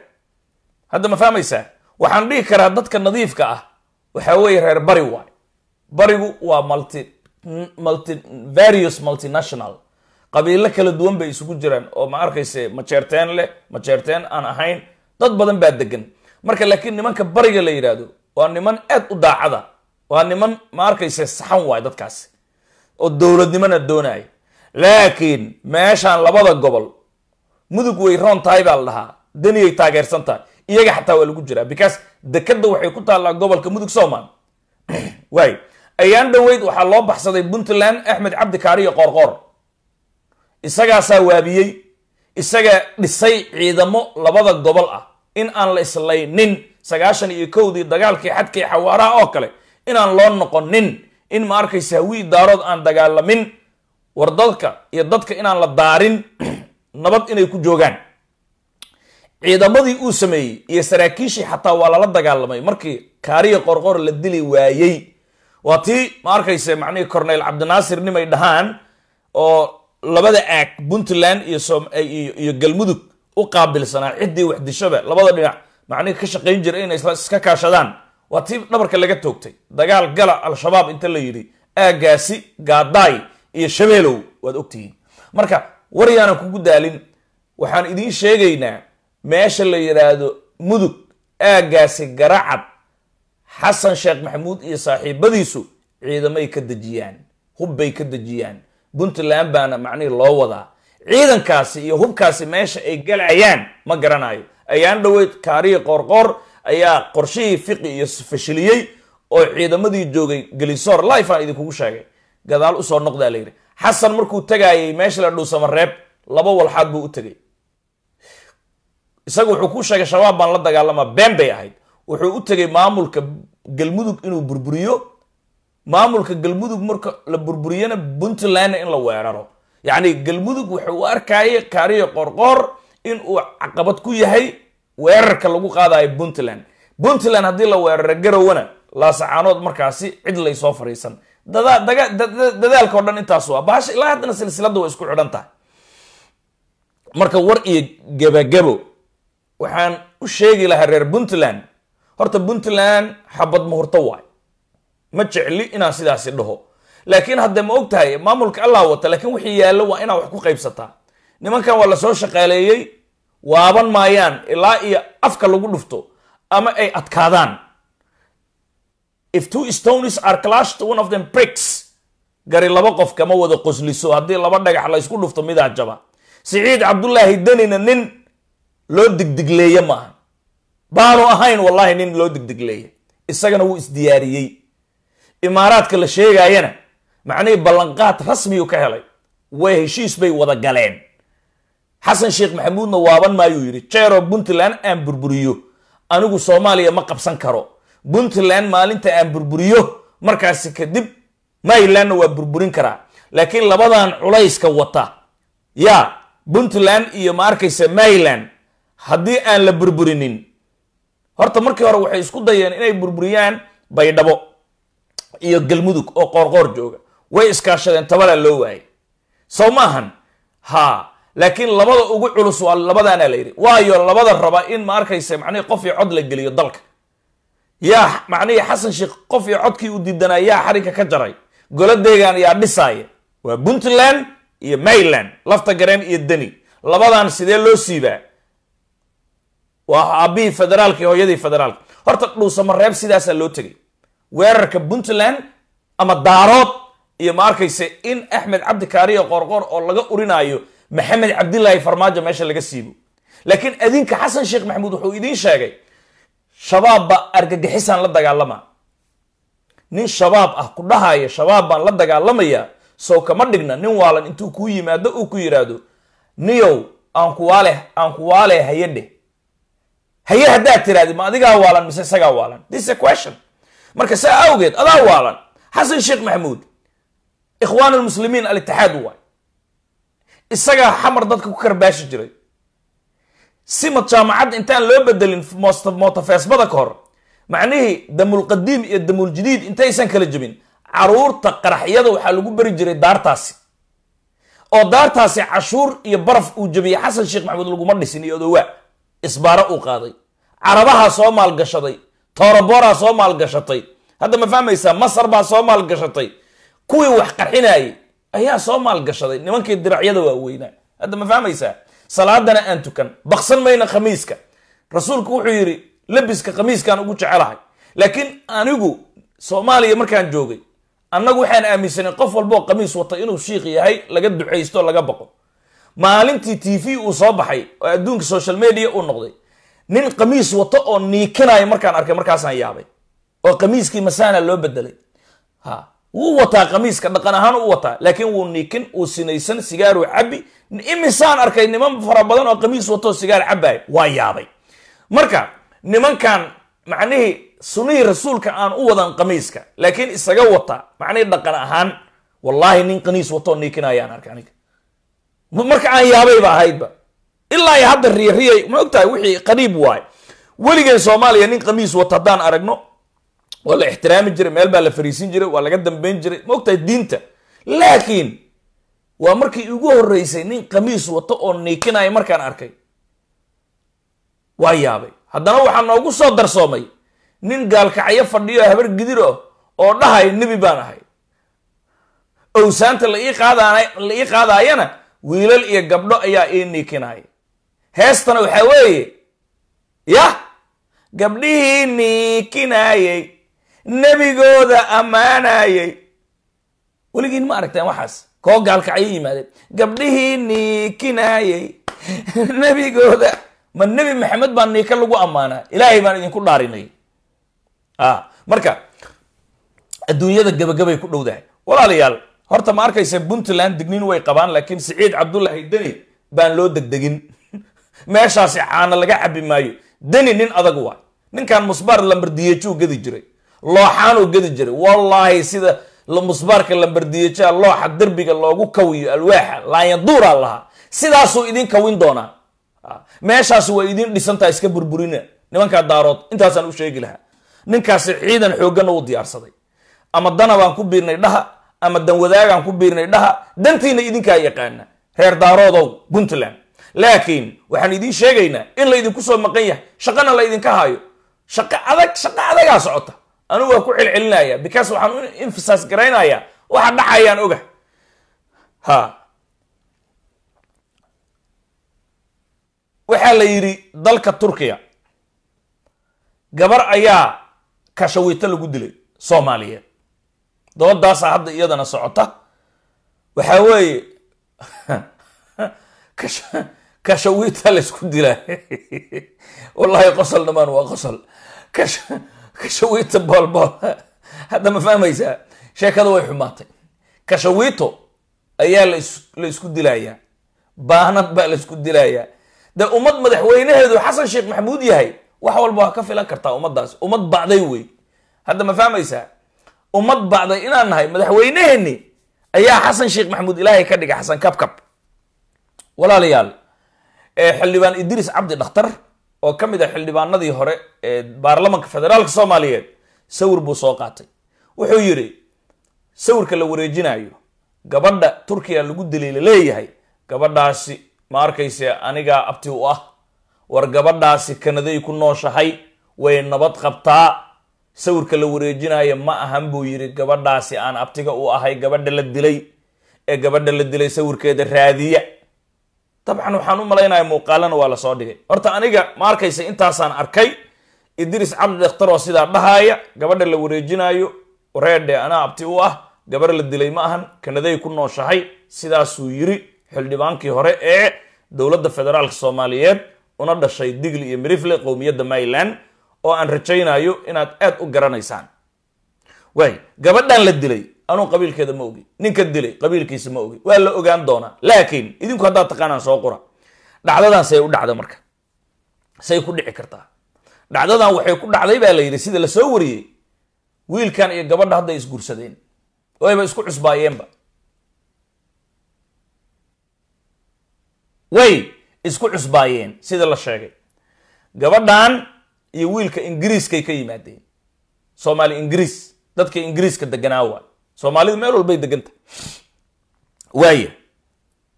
hadda ma fahmaysaa waxaan dhihi karaa dadka nadiifka ah waxaa weeye reer bari waay barigu waa multi multi various multinational qabiilo kala duwan bay isugu jiraan oo ma arkayse majeerteen leh majeerteen aan ahayn dad badan baa degan marka laakiin nimanka bariga la yidhaahdo waa niman aad u daacada waa niman ma arkayse saxan waay dadkaasi oo dowladnimona doonaya laakiin meeshaan labada gobol mudug way roon tahay baa la dhahaa daniyay taageersan tahay iyaga xataa waa lagu jiraa because dekeda waxay ku taallaa gobolka mudug somal waay ayaan dhoweyd waxaa loo baxsaday puntland axmed cabdi kaariyo qoorqoor isagaasaa waabiyey isagaa dhisay ciidamo labada gobol ah in aan la islaynin sagaashan iyo kowdii dagaalkii xadkii xawaaraha oo kale inaan loo noqonin in ma arkaysaa wii daarood aan dagaalamin war dadka iyo dadka inaan la daarin nabad inay ku joogaan ciidamadii uu sameeyey iyo saraakiishii xataa waa lala dagaalamay markii kaariya qorqor la dili waayey waa tii ma arkayse macnihii corneyl cabdinaasir nimay dhahaan oo labada aag puntland iyo galmudug u qaabilsanaa ciddii wax dishaba labada dhinac macnihi ka shaqayn jiray inay iska kaashadaan waa tii dhabarka laga toogtay dagaal gala al-shabaab inta la yidhi aagaasi gaadaay iyo shabeelow waad ogtihiin marka waryaanan kugu daalin waxaan idiin sheegaynaa meesha la yidhaahdo mudug aagaasi garacad xasan sheekh maxamuud iyo saaxiibadiisu ciidamay ka dejiyaan hubbay ka dejiyaan puntland baana macnihii loo wadaa ciidankaasi iyo hubkaasi meesha ay galayaan ma garanayo ayaan dhoweyd kaariyi qoorqoor ayaa qorshihii fiqi iyo fashiliyey oo ciidamadii joogay gelisoor life idinkugu sheegay gadaal usoo noqdaa layidhi xasan markuu tagaayay meesha la dhuusama reeb laba walxaad buu u tegay isaga wuxuu ku sheegay shabaab baan la dagaalama been bay ahayd wuxuu u tegay maamulka galmudug inuu burburiyo maamulka galmudug marka la burburiyana puntland in la weeraro yacni galmudug wuxuu u arkayay kaariyo qorqoor inuu caqabad ku yahay weerarka lagu qaadayo puntland puntland haddii la weeraro garowana laasacaanood markaasi cid laysoo fariisan dada dhan intaas waa baasha ilaa haddana silsiladda waa isku xidhan tahay marka war iyo gabagabo waxaan u sheegi lahaa reer puntland horta puntland xabad muhurto waay ma jecli inaan sidaasi dhaho laakiin hadde ma ogtahay maamulka allah wata laakiin wixii yaallo waa inaa wax ku qaybsataa nimankan waa lasoo shaqaaleeyey waaban maayaan ilaa iyo afka lagu dhufto ama ay adkaadaan if two stonies are clashed one of them bricks gari laba qof kama wada qosliso haddii laba dhagax laysku dhufto midaa jaba siciid cabdullaahi denina nin loo digdigleeye maaha baanu ahayn wallaahi nin loo digdigleeye isagana wuu isdiyaariyey imaaraadka la sheegaayana macnay ballanqaad rasmiyu ka helay way heshiis bay wada galeen xasan sheekh maxamuudna waaban maayuu yidhi jeeroo puntland aan burburiyo anigu soomaaliya ma qabsan karo puntland maalinta aan burburiyo markaasi kadib marylandna waa burburin karaa laakiin labadan culayska wata yaa puntland iyo ma mayland haddii aan la burburinin horta markii hore waxay isku dayeen inay burburiyaan baydhabo iyo galmudug oo qoorqoor jooga way iskaashadeen tabalaa loo waayey sow maahan haa laakiin labada ugu culus waa labadaana la yidhi waayo labada raba in ma arkaysa macnihii qof cod la geliyo dalka yaa macnihii xasan sheekh qof codkii u diidanaa yaa xarinka ka jaray goladeegan yaa dhisaaya waa puntland iyo mayland lafta gareen iyo deni labadan sidee loo siibaa waa aabihii federaalka iyo hooyadii federaalka horta dhuusamareeb sidaasaa loo tegay weerarka puntland ama daarood iyo ma arkayse in axmed cabdi kaariya qorqor oo laga urinaayo maxamed cabdilaahi farmaajo meesha laga siibo laakiin adinka xasan sheekh maxamuud wuxuu idiin sheegay shabaabba argagixisaan la dagaalama nin shabaab ah ku dhahaayo shabaab baan la dagaalamayaa sow kama dhigna nin waalan intuu kuu yimaado uu ku yidhaahdo niyow aan ku waale aan ku waale haye dheh haye haddaad tirahdid ma adigaa waalan mise isagaa waalan this is a question marka saa awgeed adaa waalan xasan sheekh maxamuud ikhwaan almuslimiin alitixaad waay isagaa xamar dadka ku karbaashi jiray simad jaamacadda intaan loo bedelin mootafeesbada ka hor macnihii damulqadiim iyo damuljadiid intaysan kala jebin caruurta qaraxyada waxaa lagu beri jiray daartaasi oo daartaasi cashuur iyo baraf uu jebiyey xasan sheekh maxamuud laguma dhisin iyo odowaa isbaaro uu qaaday carabahaa soo maalgashaday tooroboraa soo maalgashatay hadda ma fahmaysaa masar baa soo maalgashatay kuwii wax qarxinayay ayaa soo maalgashaday nimankii diracyada waaweynaa hadda ma fahmaysaa salaadana aan tukan baksan mayna khamiiska rasuulku wuxuu yidhi labiska khamiiskaan ugu jecelahay laakiin anigu soomaaliya markaan joogay annagu waxaan aaminsanay qof walboo khamiis wata inuu shiikh yahay laga ducaysto laga baqo maalintii t v uu soo baxay oo adduunka social media uu noqday nin khamiis wato oo niikanaya markaan arkay markaasaan yaabay oo khamiiskii masaana loo bedelay ha wuu wataa khamiiska dhaqan ahaan u wataa laakiin wuu nikin uu sinaysan sigaaru cabbi imisaan arkay niman fara badan oo khamiis watoo sigaar cabbaay waa yaabay marka nimankan macnihii sunnihii rasuulka aan u wadan khamiiska laakiin isaga wata macnihii dhaqan ahaan wallaahi nin khamiis watoo niikinayaan arkay aniga marka aan yaabay ba ahaydba ilaa hadda riyariya ma og wixii qariib waaye weligeen soomaaliya nin khamiis wata haddaan aragno waa la ixtiraami jiray meel baa la fariisin jiray waa laga dambeyn jiray maogtahay diinta laakiin waa markii ugu horreysay nin khamiis wato oo niikinaya markaan arkay waa yaabay haddana waxaa noogu soo darsoomay nin gaalkacyo fadhiyo habar gidiro oo dhahay nebi baan ahay owsaanta la ii qaadaayana wiilal iyo gabdho ayaa ii niikinaya heestana waxaa weeye yah gabdhihii niikinaayey nebigooda ammaanayay weligiin ma aragteen waxaas koo gaalkacyo yimaadeen gabdhihii niikinaayey nebigooda ma nebi maxamed baa niika lagu ammaanaa ilaahay baan idinku dhaarinay ah, marka adduunyada gabagabay ku dhowdahay walaalayaal horta ma arkaysa puntland digniin way qabaan laakiin siciid cabdullaahi deni baan loo degdegin meeshaasi caana laga cabbi maayo deni nin adag waa ninkan musbaar lambardiyeejuu gadi jiray looxaanuu gadi jiray wallaahi sida lamusbaarka lambardiyejaha looxa derbiga loogu kawiyo alwaaxa laayanduuraa lahaa sidaasuu idin kawin doonaa ah, meeshaas waa idin dhisantaa iska burburina nimankaa daarood intaasaan u sheegi lahaa ninkaasi ciidan xoogganna u diyaarsaday ama dana ku biirnay dhaha ama danwadaagaan ku biirnay dhaha dantiina idinkaa yaqaana reer daaroodow puntland laakiin waxaan idiin sheegaynaa in laydinku soo maqan yahay shaqana laydinka ydinka haayo shaqo adag shaqo adagaa socota anugu waa ku celcelinaya because waxaan u emphasise garaynaya waxa dhacayaan oga ha waxaa la yidhi dalka turkiya gabar ayaa kashawiito lagu dilay soomaaliyeed dabadaasa hadda iyadana socota waxaa weeye kashawiita laysku dilaa wallahi qosolna maan waa qosol kashawiito boolbool hadda ma fahmaysaa sheekada way xumaatay kashawiito ayaa la isku dilayaa baahnad baa la isku dilayaa dee ummad madaxweynaheedu xasan sheekh maxamuud yahay wax walba waa ka filan kartaa ummaddaas ummad bacday wey hadda ma fahmaysaa ummad bacday inaan nahay madaxweyneheenni ayaa xasan sheekh maxamuud ilaahay ka dhigay xasan kabkab walaalayaal xildhibaan idris cabdi dhakhtar oo ka mid ah xildhibaanadii hore ee baarlamanka federaalka soomaaliyeed sawir buu soo qaatay wuxuu yidhi sawirka la wareejinayo gabadha turkiya lagu daliila leeyahay gabadhaasi ma arkayse anigaa abti u ah war gabadhaasi kanaday ku nooshahay way nabad qabtaa sawirka la wareejinayo ma ahan buu yidhi gabadhaasi aan abtiga u ahay gabadha la dilay ee gabadha la dilay sawirkeeda raadiya dabcan waxaan u malaynaya muuqaalana waa lasoo dhigay horta aniga ma arkaysa intaasaan arkay idris cabdi dhakhtar oo sidaa dhahaaya gabadha la wareejinayo reedhe anaa abti u ah gabar la dilay ma ahan kanaday ku nooshahay sidaasuu yiri xildhibaankii hore ee dowladda federaalka soomaaliyeed una dhashay digli iyo mirifle qowmiyadda maryland oo aan rajaynayo inaad aad u garanaysaan waay gabadhan la dilay anuu qabiilkeeda ma ogi ninka dilay qabiilkiisa ma ogi waa la ogaan doonaa laakiin idinku haddaad taqaanaan soo qura dhacdadaasay u dhacda marka say ku dhici kartaa dhacdadan waxay ku dhacday baa la yidhi sida lasoo wariyey wiilkan iyo gabadha hadday isguursadeen oo ayba isku cusbaayeenba way isku cusbaayeen sida la sheegay gabadhan iyo wiilka ingiriiskay ka yimaadeen soomaali ingiriis dadka ingiriiska deganaa waay soomaalidu meel walbay deganta waaya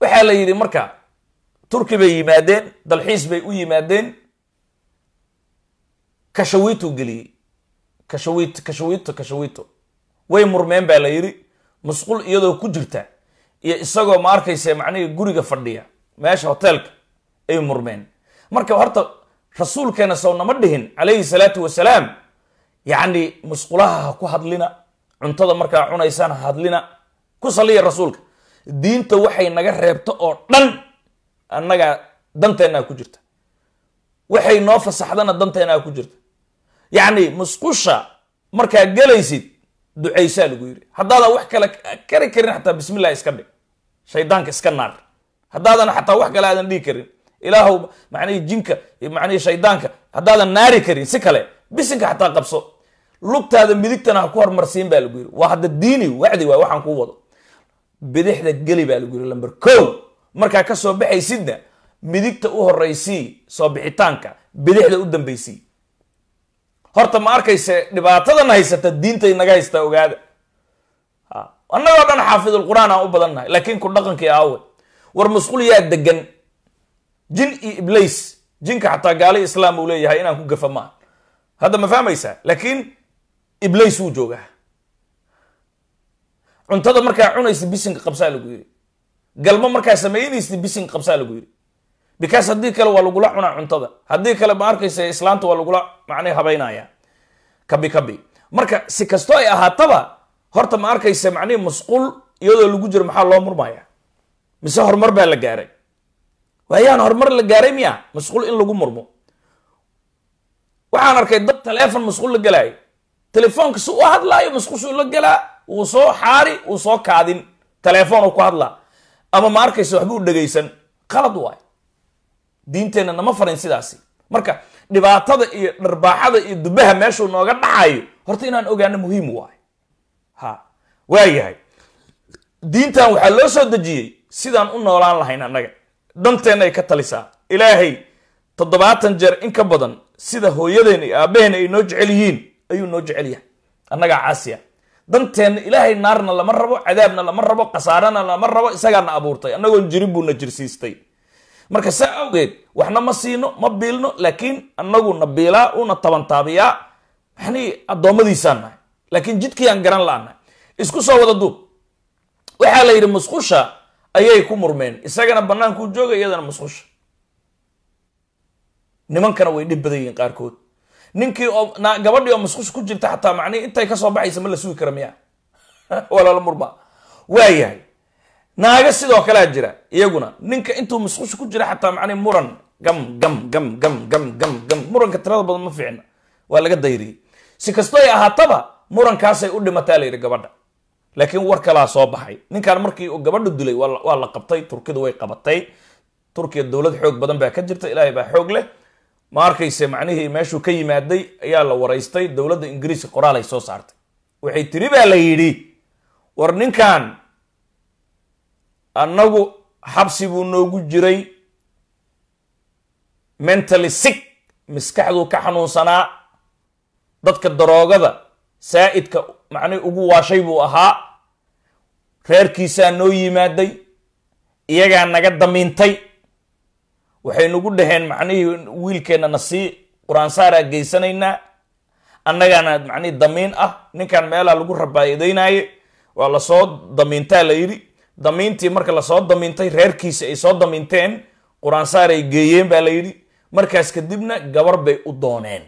waxaa la yidhi marka turki bay yimaadeen dalxiis bay u yimaadeen kashawiitu geliyey kashawiit kashawiito kashawiito way murmeen baa la yidhi musqul iyadoo ku jirta iyo isagoo ma arkayse macnihii guriga fadhiya meesha hoteelka ay murmeen marka horta rasuulkeena sow nama dhihin calayhi salaatu wasalaam yacni musqulaha ha ku hadlina cuntada markaa cunaysaan hadlina ku saliya rasuulka diinta waxay naga reebto oo dhan annaga danteenaa ku jirta waxay noo fasaxdana danteenaa ku jirta yacni musqusha markaa gelaysid ducaysaa lagu yiri haddaadan wax kale kari karin xataa bismillah iska dhig shaydaanka iska naar haddaadan xataa wax kale aadan dhigi karin ilaahu macnihii jinka macnihii shaydaanka haddaadan naari karin si kale bisinka xataa qabso lugtaada midigtana ha ku hormarsiin baa lagu yiri waa hadda diini wacdi waay waxaan kuu wado bidixda geli baa lagu yiri lamber kow markaa kasoo baxaysidna midigta u horeysii soo bixitaanka bidixda u dambaysii horta ma arkayse dhibaatadan haysata diintay naga haystaa ogaada annagoo dhan xaafidulqur'aan aan u badannahay laakiin ku dhaqankii aawe war masquul yaa degan jin iyo iblays jinka xataa gaali islaam uu leeyahay inaan ku gafa maaha hadda ma fahmaysaa laakiin iblays wuu joogaa cuntada markaa cunaysa bisinka qabsaa lagu yiri galmo markaa sameynaysa bisinka qabsaa lagu yiri bikaas haddii kale waa lagula cunaa cuntada haddii kale ma arkaysa islaanta waa lagula macnay habaynaya kabi kabi marka si kastoo ay ahaataba horta ma arkaysa macnihi masquul iyadoo lagu jiro maxaa loo murmaya mise horumar baa la gaaray waayaan horumar la gaaray miya masquul in lagu murmo waxaan arkay dad taleefon masquul la galaayo telefoonka si u hadlaayo musqushuu la galaa wuu soo xaari wuu soo kaadin telefoon ku hadlaa ama ma arkaysa waxbuu dhegaysan qalad waay diinteenna nama farin sidaasi marka dhibaatada iyo dharbaaxada iyo dubaha meeshuu nooga dhacayo horta inaan ogaano muhiim waay ha waayahay diintan waxaa loo soo dejiyey sidaan u noolaan lahayn annaga danteenna ay ka talisaa ilaahay toddobaatan jeer in ka badan sida hooyadeen iyo aabbaheena ay noo jecel yihiin ayuu noo jecel yahay annagaa caasiya danteenna ilaahay naarna lama rabo cadaabna lama rabo khasaarana lama rabo isagaana abuurtay annagoon jirin buuna jirsiistay marka saa awgeed waxna ma siino ma biilno laakiin annagu na biilaa uuna tabantaabiyaa maxni addoommadiisaan nahay laakiin jidkiiaan garan la isku soo wada duub waxaa la yidhi musqusha ayay ku murmeen isagana bannaankuu jooga iyadana musqusha nimankana way dhib badan yihiin qaarkood ninkii oo gabadhii oo masqush ku jirta xataa macnihi intay kasoo baxaysa ma la sugi kara miya walala murma waa naaga sidoo kalea jira iyaguna ninka intuu masqush ku jira xataa macnihi muran gam gam gam gam gam gam gam muranka tirada badan ma fiicna waa laga dayriyey si kastoy ahaataba murankaasay u dhimataa la yidhi gabadha laakiin war kalaa soo baxay ninkan markii uu gabadhu dilay waa la qabtay turkidu way qabatay turkiya dowlad xoog badan baa ka jirta ilaahay baa xoog leh ma arkayse macnihii meeshuu ka yimaaday ayaa la waraystay dowladda ingiriiska qoraal ay soo saartay waxay tiri baa la yidhi war ninkan annagu xabsi buu noogu jiray mentally sick maskaxduu ka xanuunsanaa dadka daroogada saa'idka macnihi ugu waashay buu ahaa reerkiisaa noo yimaaday iyagaa naga damiintay waxay waxaynugu dhaheen macnihii wiilkeenna na sii quraansaaraa geysanaynaa annagaana macnihii damiin ah ninkan meelaa lagu rabaayadaynaye waa lasoo damiintaa la yidhi damiintii marka lasoo damiintay reerkiisa ay soo damiinteen quraansaar ay geeyeen baa la yidhi markaas kadibna gabar bay u dooneen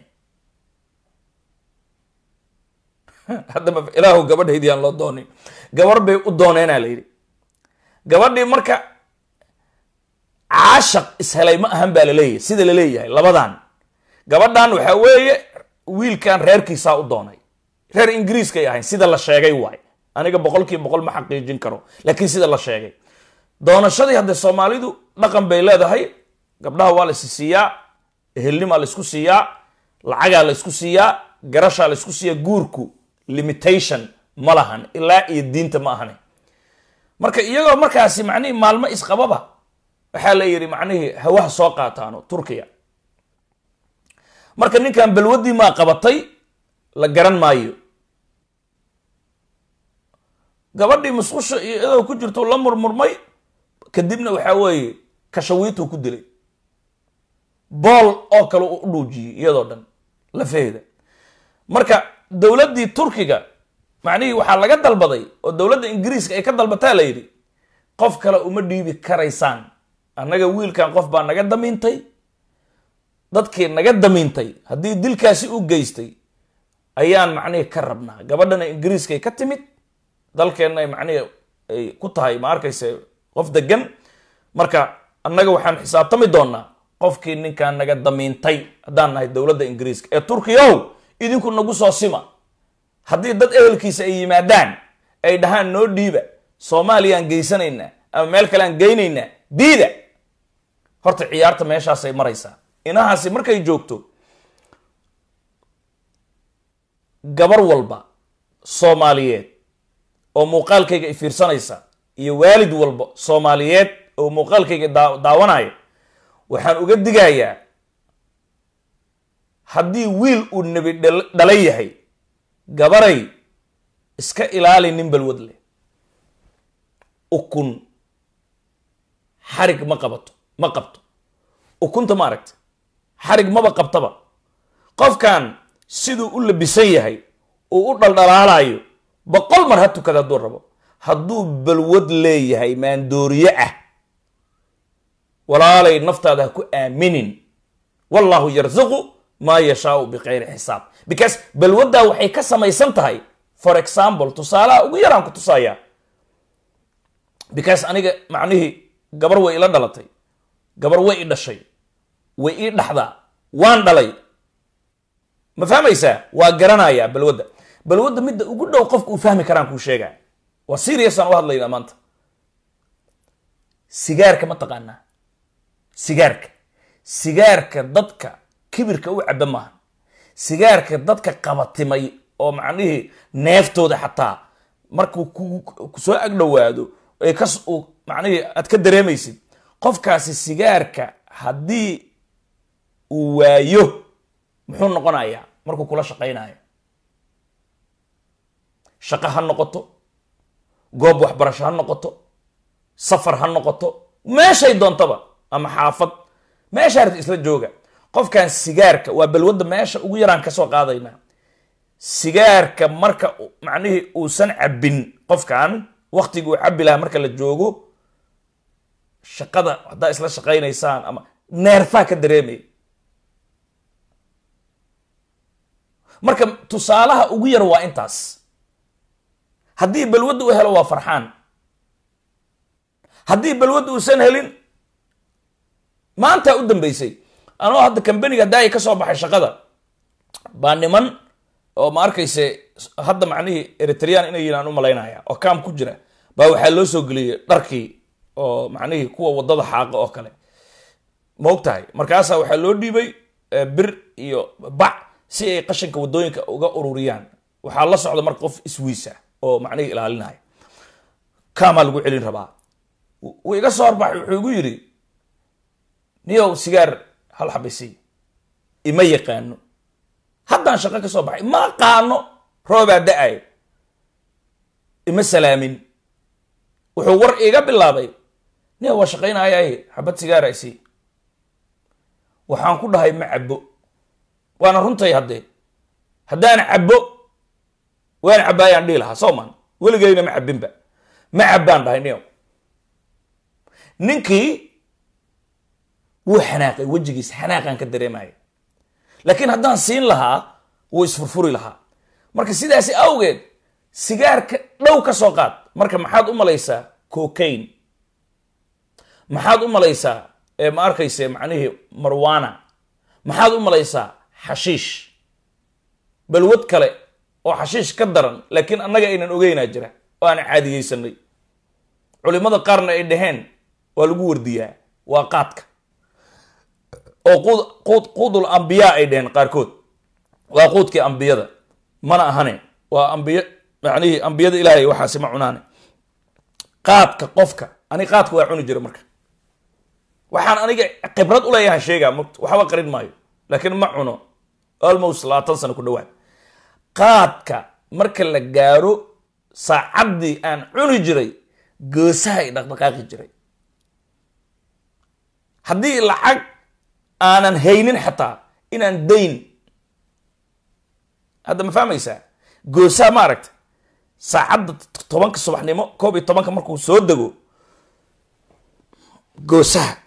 haddama ilaahu gabadhaydiyaan loo doonin gabar bay u dooneenaa la yidhi gabadhii marka caashaq ishelay ma ahan baa laleeyahay sida laleeyahay labadan gabadhan waxa weeye wiilkan reerkiisaa u doonay reer ingiriiskay ahayn sida la sheegay waay aniga boqolkiiba boqol ma xaqiijin karo laakiin sida la sheegay doonashadii hadde soomaalidu dhaqan bay leedahay gabdhaha waa laisi siiyaa ehelnimaa laisku siiyaa lacagaa laysku siiyaa garashaa laisku siiyaa guurku limitation ma lahan ilaa iyo diinta ma ahane marka iyagoo markaasi macnihii maalmo isqababa waxaa la yidhi macnihii hawaha soo qaataano turkiya marka ninkan balwaddii maa qabatay la garan maayo gabadhii musqusha iyo iyadoo ku jirto la murmurmay kadibna waxaa weeye kashawiituu ku dilay bool oo kale u dhuujiyey iyadoo dhan lafeeda marka dowladdii turkiga macnihii waxaa laga dalbaday oo dowladda ingiriiska ay ka dalbataa la yidhi qof kale uma dhiibi karaysaan annaga wiilkan qof baa naga damiintay dadkii naga damiintay haddii dilkaasi u geystay ayaan macnihii ka rabnaa gabadhana ingiriiskay ka timid dalkeenna ay macnihii ay ku tahay ma arkayse qof degan marka annaga waxaan xisaabtami doonaa qofkii ninkan naga damiintay haddaan nahay dowladda ingiriiska ee turkiyahow idinku nagu soo sima haddii dad ehelkiisa ay yimaadaan ay dhahaan noo dhiiba soomaaliya aan geysanaynaa ama meel kale aan geynaynaa diida horta ciyaarta meeshaasay maraysaa inahaasi markay joogto gabar walba soomaaliyeed oo muuqaalkayga i fiirsanaysa iyo waalid walba soomaaliyeed oo muuqaalkayga da daawanaya waxaan uga digayaa haddii wiil uu nebi dhalan yahay gabaray iska ilaali nin balwadle ukun xarig ma qabato ma qabto ukunta ma aragta xarig maba qabtaba qofkan siduu u labisan yahay uu u dhaldhalaalaayo boqol mar ha tukada hadduu rabo hadduu balwad leeyahay maandooriye ah walaalay naftaada ha ku aaminin wallaahu yarsuqu maa yashaau bikayri xisaab because balwaddaa waxay ka samaysan tahay for example tusaalaha ugu yaraan ku tusayaa because aniga macnihii gabar way ila dhalatay gabar way i dhashay way ii dhaxdaa waan dhalay ma fahmaysaa waa garanayaa balwadda balwadda midda ugu dhow qofka uu fahmi karaan kuu sheegaa waa seriousan u hadlaynaa maanta sigaarka ma taqaanaa sigaarka sigaarka dadka kibirka u caba maaha sigaarka dadka qabatimay oo macnihii neeftooda xataa markuu kusoo agdhowaado ee kas uu macnihii aad ka dareemaysid qofkaasi sigaarka haddii uu waayo muxuu noqonayaa markuu kula shaqaynayo shaqo ha noqoto goob waxbarasho ha noqoto safar ha noqoto meeshay doontaba ama xaafad meeshaa rabta isla jooga qofkan sigaarka waa balwadda meesha ugu yaraan kasoo qaadaynaa sigaarka marka macnihii uusan cabbin qofkan waktigii uu cabbi lahaa marka la joogo shaqada haddaa isla shaqaynaysaan ama neerfaa ka dareemaya marka tusaalaha ugu yar waa intaas haddii balwadda u helo waa farxaan haddii balwadda uusan helin maantaa u dambaysay anoo hadda kambaniga haddaa ay ka soo baxay shaqada baa niman oo ma arkayse hadda macnihii eritrean inay yihin u malaynaya oo kaam ku jira baa waxaa loo soo geliyey dharkii oo macnihii kuwa wadada xaaqa oo kale maogtahay markaasa waxaa loo dhiibay eh, bir iyo bac si ay qashinka wadooyinka uga ururiyaan waxaa la socda marka qof iswiisa oo macnihii ilaalinaya kaamaa lagu celin rabaa wuu iga soo horbaxay wuxuu igu yidhi niyow sigaar hal xabaysiy ima yaqaano haddaan shaqo ka soo baxay ma qaano roobaa da-ay ima salaamin wuxuu war iga bilaabay nin waa shaqaynaya ay xabad sigaar aysi waxaan ku dhahay ma cabbo waana runtay haddee haddaan cabbo waan cabbaayaan dhihi lahaa soo man weligayna ma cabbinba ma cabbaan dhahay niyow ninkii wuu xanaaqay wejigiis xanaaqaan ka dareemaya laakiin haddaan siin lahaa wuu isfurfuri lahaa marka sidaasi awgeed sigaarka dhow ka soo qaad marka maxaad u malaysaa cocaine maxaad u malaysaa ee ma arkayse macnihii marwana maxaad u malaysaa xashiish balwad kale oo xashiish ka daran laakiin annaga aynan ogeynaa jira oo aan caadiyeysanay culimada qaarna ay dhaheen waa lagu wardiyaa waa qaadka oo quud quud quudul ambiyaa ay dhaheen qaarkood waa quudkii ambiyada mana ahane waa ambiyo macnihii ambiyada ilaahay waxaasi ma cunaane qaadka qofka ani qaadka waa cuni jira marka waxaan aniga khibrad u uleeyaha sheega mt waxba qarin maayo laakiin ma cuno almost labaatan sano ku dhawaad qaadka marka la gaaro saacaddii aan cuni jiray goosaha ay dhaqdhaqaaqi jiray haddii lacag aanan haynin xataa inaan dayn hadda ma fahmaysaa goosaha ma aragta saacadda tobanka subaxnimo koob iyo tobanka markuu soo dego goosaha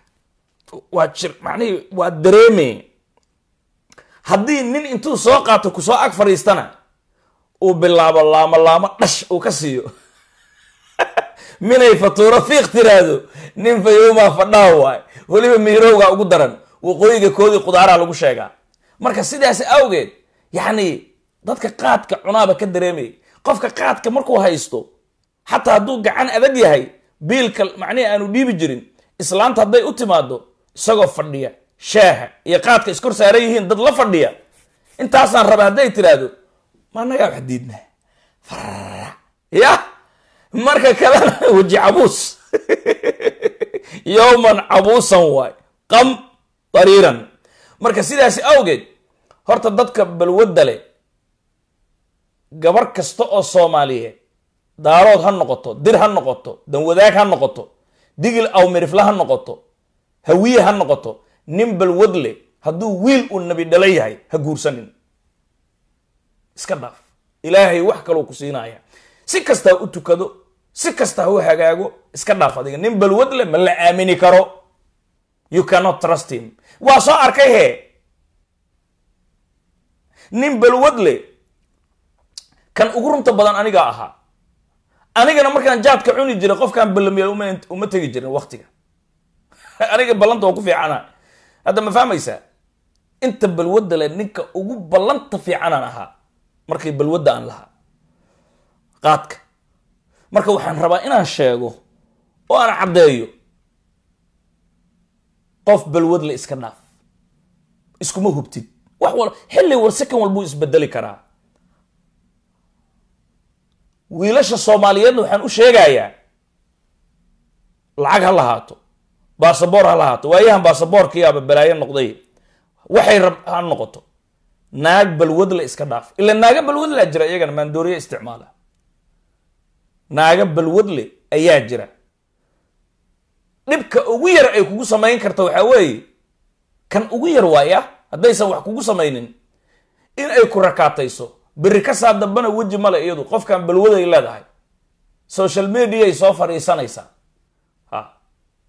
waa jir macnihii waa dareeme haddii nin intuu soo qaato kusoo ag fadhiistana uu bilaabo laamo laamo dhash uu ka siiyo minay fatuuro fiiq tiraahdo nin fayuumaa fadhaa waay weliba miirowgaa ugu daran waqooyiga koodii qudaaraa lagu sheegaa marka sidaas awgeed yacni dadka qaadka cunaaba ka dareemaya qofka qaadka markuu haysto xataa hadduu gacan adag yahay biilka macnihi aanu dhiibi jirin islaanta hadday u timaado isagoo fadhiya shaaha iyo qaadka iskor saaran yihiin dad la fadhiya intaasaan raba hadday tiraahdo ma annagaa wax diidna farra ya marka kalena weji cabuus yowman cabuusan waay qam dariiran marka sidaasi awgeed horta dadka balwadda leh gabar kasta oo soomaaliyeed daarood ha noqoto dir ha noqoto danwadaag ha noqoto digil aw mirifla ha noqoto hawiye ha noqoto nin balwadle hadduu wiil uu nabi dhalo yahay ha guursanin iska dhaaf ilaahay wax kaloo ku siinaya si kasta ha u tukado si kasta ha u hagaago iska dhaaf adiga nin balwadle ma la aamini karo you cannot trust him waa soo arkay he nin balwadle kan ugu runta badan aniga ahaa anigana markaan jaadka cuni jiray qofkaan balamiya uma tegi jirin waktiga aniga balanta waa ku fiicana hadda ma fahmaysaa inta balwadda le ninka ugu ballanta fiicanaan ahaa markii balwadda aan lahaa qaadka marka waxaan rabaa inaan sheego oo aan caddeeyo qof balwad le iska dhaaf iskuma hubtid wax wal xilli war si kan walbuu isbedeli karaa wiilasha soomaaliyeedna waxaan u sheegayaa lacag ha lahaato baasaboor ha lahaato waayahan baasaboorkiiaba balaayo noqday waxay rab ha noqoto naag balwadle iska dhaaf ila naaga balwad jira iyagana maandooriye isticmaala naaga balwadle ayaa jira dhibka ugu yar ay kugu samayn karta waxaa weeye kan ugu yar waaya haddaysan wax kugu samaynin in ay ku rakaatayso beri ka saa dambana weji male iyadu qofkan balwaday leedahay social mediaay soo fadhiisanaysaa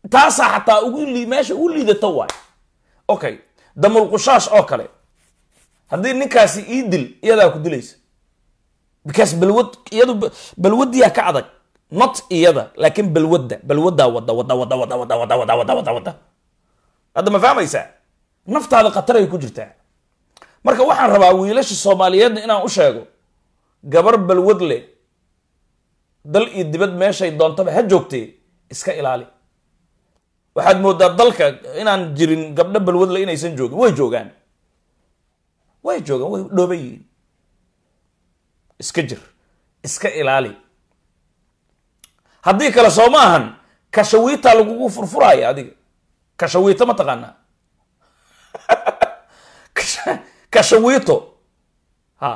taasaa xataa meesha ugu liidato waay okay damulqushaash oo kale haddii ninkaasi ii dil iyadaa ku dilaysa because balwad iyadu balwadiyaa ka adag not iyada laakiin balwadda balwaddaa wada wadda wadda wadda wadda wadda wadda wadda wadda wadda hadda ma fahmaysaa naftaada khatar ay ku jirtaa marka waxaan rabaa wiilasha soomaaliyeedna inaan u sheego gabar balwad leh dal iyo dibad meeshay doontaba ha joogtee iska ilaali waxaad moodaa dalka inaan jirin gabdho balwadle inaysan joogin way joogaan way joogaan way dhooba yihiin iska jir iska ilaali haddii kale soo ma ahan kashawiitaa lagugu furfuraya adiga kashawiito ma taqaanaa kashawiito ha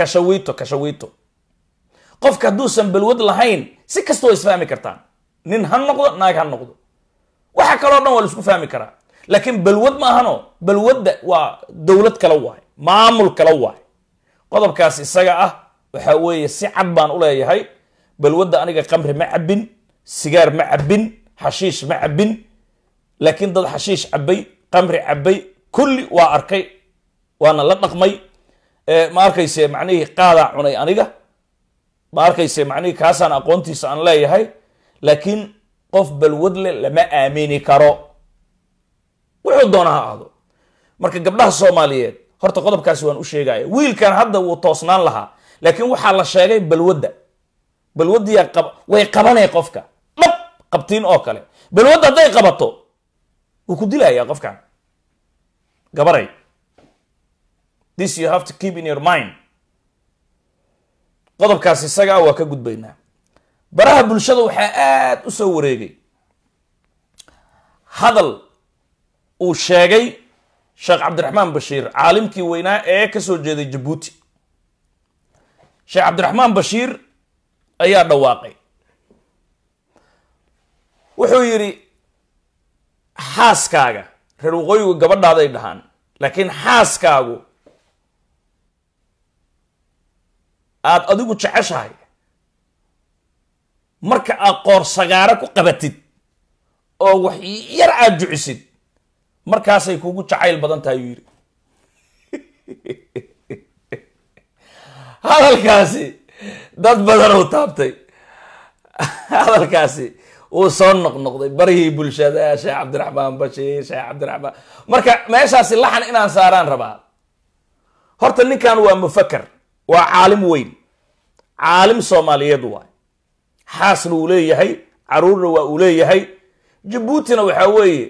kashawiito kashawiito qofka hadduusan balwad lahayn si kastoo isfahmi kartaan nin ha noqdo naag ha noqdo waxa kaloo dhan waa la isku fahmi karaa laakiin balwad ma ahano balwadda waa dowlad kala waay maamul kala waaye qodobkaas isaga ah waxa weeye si cad baan u leeyahay balwadda aniga qamri ma cabbin sigaar ma cabbin xashiish ma cabbin laakiin dad xashiish cabbay qamri cabbay kulli waa arkay waana la dhaqmay eh, ma arkayse macnihii qaadaa cunay aniga ma arkayse macnihii kaasaan aqoontiisa aan leeyahay laakiin qof balwadle lama aamini karo wuxuu doona ha ahdo marka gabdhaha soomaaliyeed horta qodobkaasi waan u sheegaya wiilkan hadda wuu toosnaan lahaa laakiin waxaa la sheegay balwadda balwaddiyaa qab way qabanay qofka dhab qabtiin oo kale balwadda hadday qabato wuu ku dilayaa qofkan gabaray this you have to keep in your mind qodobkaas isagaa waa ka gudbaynaa baraha bulshada waxaa aada u soo wareegay hadal uu sheegay sheekh cabdiraxmaan bashiir caalimkii weynaa ee ka soo jeeday jabuuti sheekh cabdiraxmaan bashiir ayaa dhawaaqay wuxuu yidhi xaaskaaga reer waqooyigu gabadhaaday dhahaan laakiin xaaskaagu aada adigu jeceshahay marka aad sagaaro ku qabatid oo wax yar aad jucisid markaasay kugu jacayl badan tahay yuu yidhi hadalkaasi dad badan uu taabtay hadalkaasi uu soo noqnoqday barihii bulshada sheekh cabdiraxmaan bashiir sheekh cabdiraxmaan marka meeshaasi laxan inaan saaraan rabaa horta ninkan waa mufakar waa caalim weyn caalim soomaaliyeed waay xaasna uu leeyahay caruurna waa uu leeyahay jabuutina waxaa weeye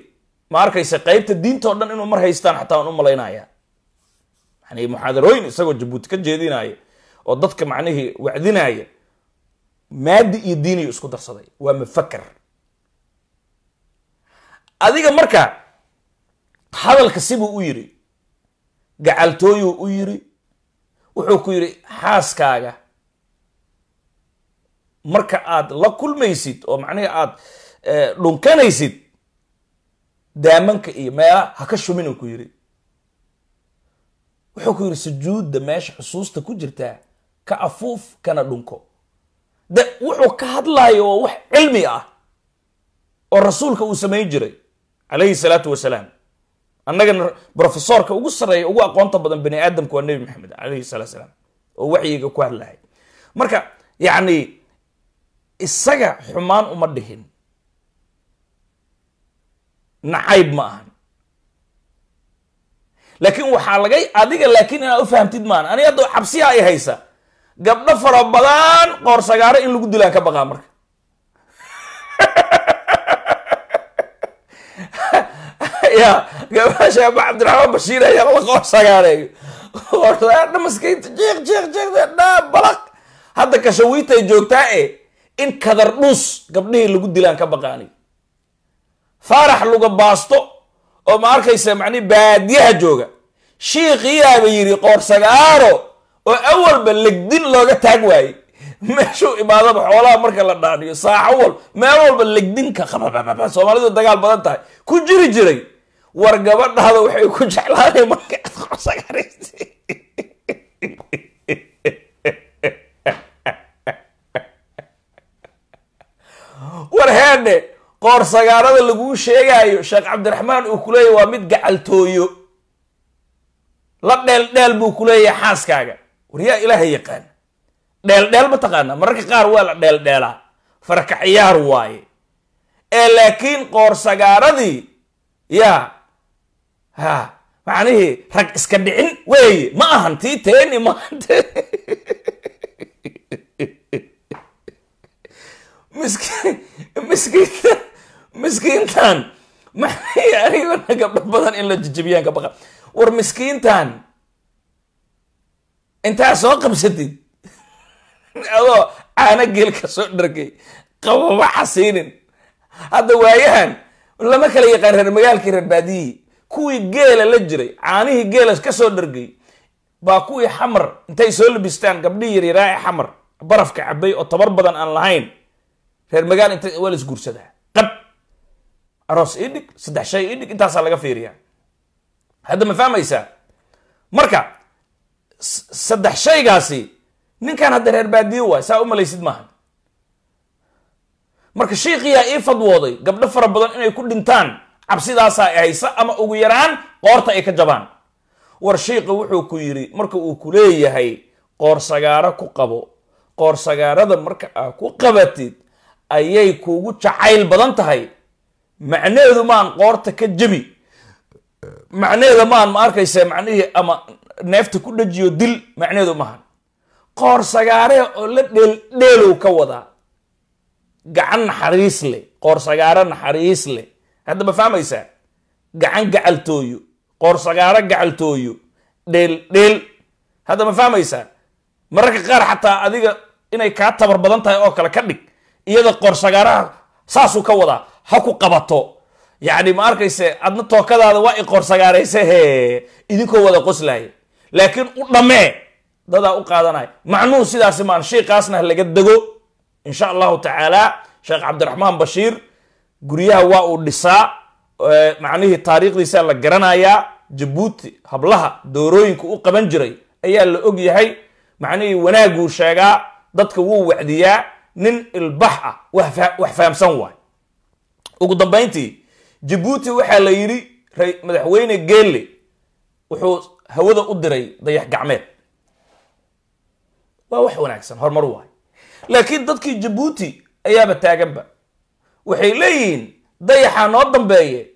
ma arkaysa qaybta diintoo dhan inuu mar haystaan xataa aan u malaynaya yani muxaadarooyin isagoo jabuuti ka jeedinaya oo dadka macnihii wacdinaya maadi iyo diiniyo isku darsaday waa mafaker adiga marka hadalka sibuu u yidhi gacaltooyuu u yidhi wuxuu ku yidhi xaaskaaga marka aad la kulmaysid oo macnihi aad eh, dhunkanaysid daamanka iyo meela ha ka shuminuu ku yiri wuxuu ku yidhi sujuudda meesha xusuusta ku jirtaa ka afuuf kana dhunko de wuxuu ka hadlayo waa wax cilmi ah oo rasuulka uu samayn jiray calayhi salaatu wasalaam annagana brofesorka ugu sarreeya ugu aqoonta badan bani aadamka waa nebi maxamed calayhi salatu salaam oo waxyiga ku hadlahay marka yacni isaga xumaan uma dhihin nacayb ma ahan laakiin waxaa lagay adiga laakiin inaad u fahamtid maahan aniga hadda cabsiha ay haysa gabdho fara badan qoorsagaaro in lagu dilaan ka baqaa marka ya gabdhaha sheekh cabdiraxmaan bashiir ayaa la qoorsagaareeyo qoorsagaar dhamaskaynta jeeq jeeq jeeq balaq hadda kashawiitay joogtaa e in kadar dhuus gabdhihii lagu dilaan ka baqaani faarax luga baasto oo ma arkaysa macnihi baadiyaha jooga shiikhiyaaba yidhi qoorsagaaro oo awalba legdin looga taag waaye meeshuu imaadaba xoolaha marka la dhaaniyo saaxo wal meel walba legdinka qaba soomaalidu dagaal badan tahay ku jiri jiray war gabadhaada waxay ku jeclaanay marka aad qorsagaaraysa war heedhe qoor sagaarada laguu sheegaayo sheekh cabdiraxmaan uu ku waa mid gacaltooyo la dheel dheel buu ku leeyahay xaaskaaga war yaa ilaahay yaqaan dheel dheel ma taqaanaa mararka qaar waa la dheeldheelaa farka ciyaar waaye ee laakiin qoor sagaaradii yaa ha macnihii rag iska dhicin weeye ma ahan tii teeni maant miskiin miskiinta miskiintan maxay anigana gabdho badan in la jijabiyaan ka baqa war miskiintan intaa soo qabsatid adoo caana geel ka soo dhargay qababa xasiinin hadda waayahan lama kala yaqaan reer magaalkii reer baadiyihii kuwii geela la jiray caanihii geela kasoo dhargay baa kuwii xamar intay soo labistaan gabdhihii yaryaraa ee xamar barafka cabay oo tabar badan aan lahayn reer magaal int waa las guursadaa qab aroos dhig saddex shay dhig intaasaa laga fiiriyaa hadda ma fahmaysaa marka saddex shaygaasi ninkan hadda reer baadiyo waay saa u malaysid maaha marka shiikiyaa ii fadwooday gabdho fara badan inay ku dhintaan cabsidaasaa haysa ama ugu yaraan qoorta ay ka jabaan war shiiqi wuxuu ku yidhi marka uu ku leeyahay sagaaro ku qabo qoor sagaarada marka aa ku qabatid ayay kuugu jacayl badan tahay macnaheedu maan qoorta ka jebi macnaheeda maan ma arkaysa macnihii ama neefta ku dhejiyo dil macnaheedu maahan qoor sagaare oo la dheel dheeldheelow ka wadaa gacan naxariis leh qoor sagaare naxariis leh hadda ma fahmaysaa gacan gacaltooyo qoor sagaare gacaltooyo dheel hadda ma fahmaysaa mararka qaar xataa adiga inay kaa tabar badan tahay oo kale ka dhig iyada qoorsagaaraha saasuu ka wadaa ha ku qabato yacni ma arkayse adna tookadaada waa i qoorsagaarayse he idinkoo wada qoslaaya laakiin u dhammee dadaa u qaadanaya macnuhu sidaasi maan shiikaasna laga dego insha allahu tacaala sheekh cabdiraxmaan bashiir guryaha waa uu dhisaa macnihii taariikhdiisaa la garanayaa jabuuti hablaha doorooyinka u qaban jiray ayaa la og yahay macnihii wanaaguu sheegaa dadka wuu wacdiyaa nin ilbax ah wax fahamsan waay ugu dambayntii jabuuti waxaa la yidhi madaxweyne geelle wuxuu hawada u diray dayax gacmeed waa wax wanaagsan horumar waay laakiin dadkii jabuuti ayaaba taaganba waxay leeyihiin dayaxaa noo dambeeye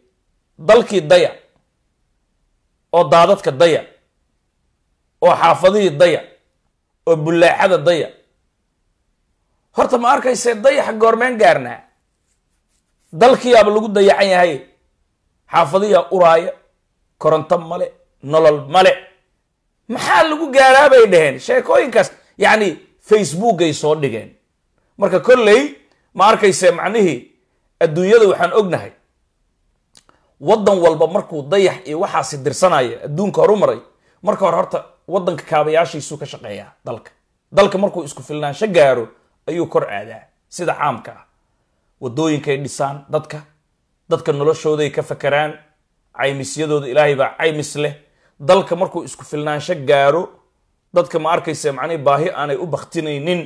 dalkii daya oo daadadka daya oo xaafadihii daya oo bullaaxada daya horta ma arkayse dayax goormeen gaarnaa dalkiyaaba lagu dayacan yahay xaafadiyaa uraaya koronto male nolol male maxaa lagu gaaraa bay dhaheen sheekooyinkaas yacni facebookay soo dhigeen marka kolley ma arkaysee macnihii adduunyada waxaan ognahay waddan walba markuu dayax iyo waxaasi dirsanaya adduunka horu maray marka hore horta waddanka kaabayaashiisuu ka shaqeeyaa dalka dalka markuu isku filnaansho gaaro ayuu kor aadaa sida caamka ah wadooyinkay dhisaan dadka dadka noloshooday ka fakeraan caymisyadooda ilaahay baa caymis leh dalka markuu isku filnaansho gaaro dadka ma arkayse macnii baahi aanay u baktinaynin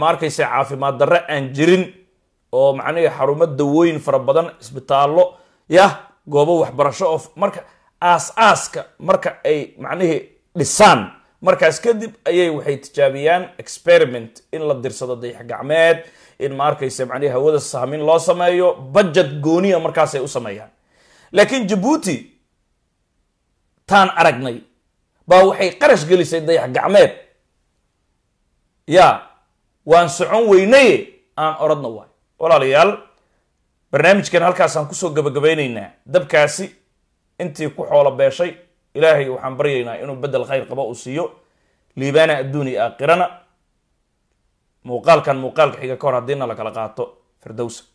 ma arkayse caafimaad darre aan jirin oo macnihi xarumo dawooyin fara badan isbitaallo yah goobo waxbarasho oo marka aas aaska marka ay macnihii dhisaan markaas kadib ayay waxay tijaabiyaan experiment in la dirsado dayax gacmeed in ma arkaysa man hawada sahmin loo sameeyo budget gooniya markaasay u sameeyaan laakiin jabuuti taan aragnay baa waxay qarash gelisay dayax gacmeed yaa waan socon weynaye aan orodna waay walaalayaal barnaamijkan halkaasaan kusoo gabagabaynaynaa dabkaasi intii ku xoolo beeshay ilaahay waxaan baryaynaa inuu bedel khayr qabo uu siiyo liibaana adduuni aakhirana muuqaalkan muuqaalka xiga ka hor haddiina lakala qaato firdowsa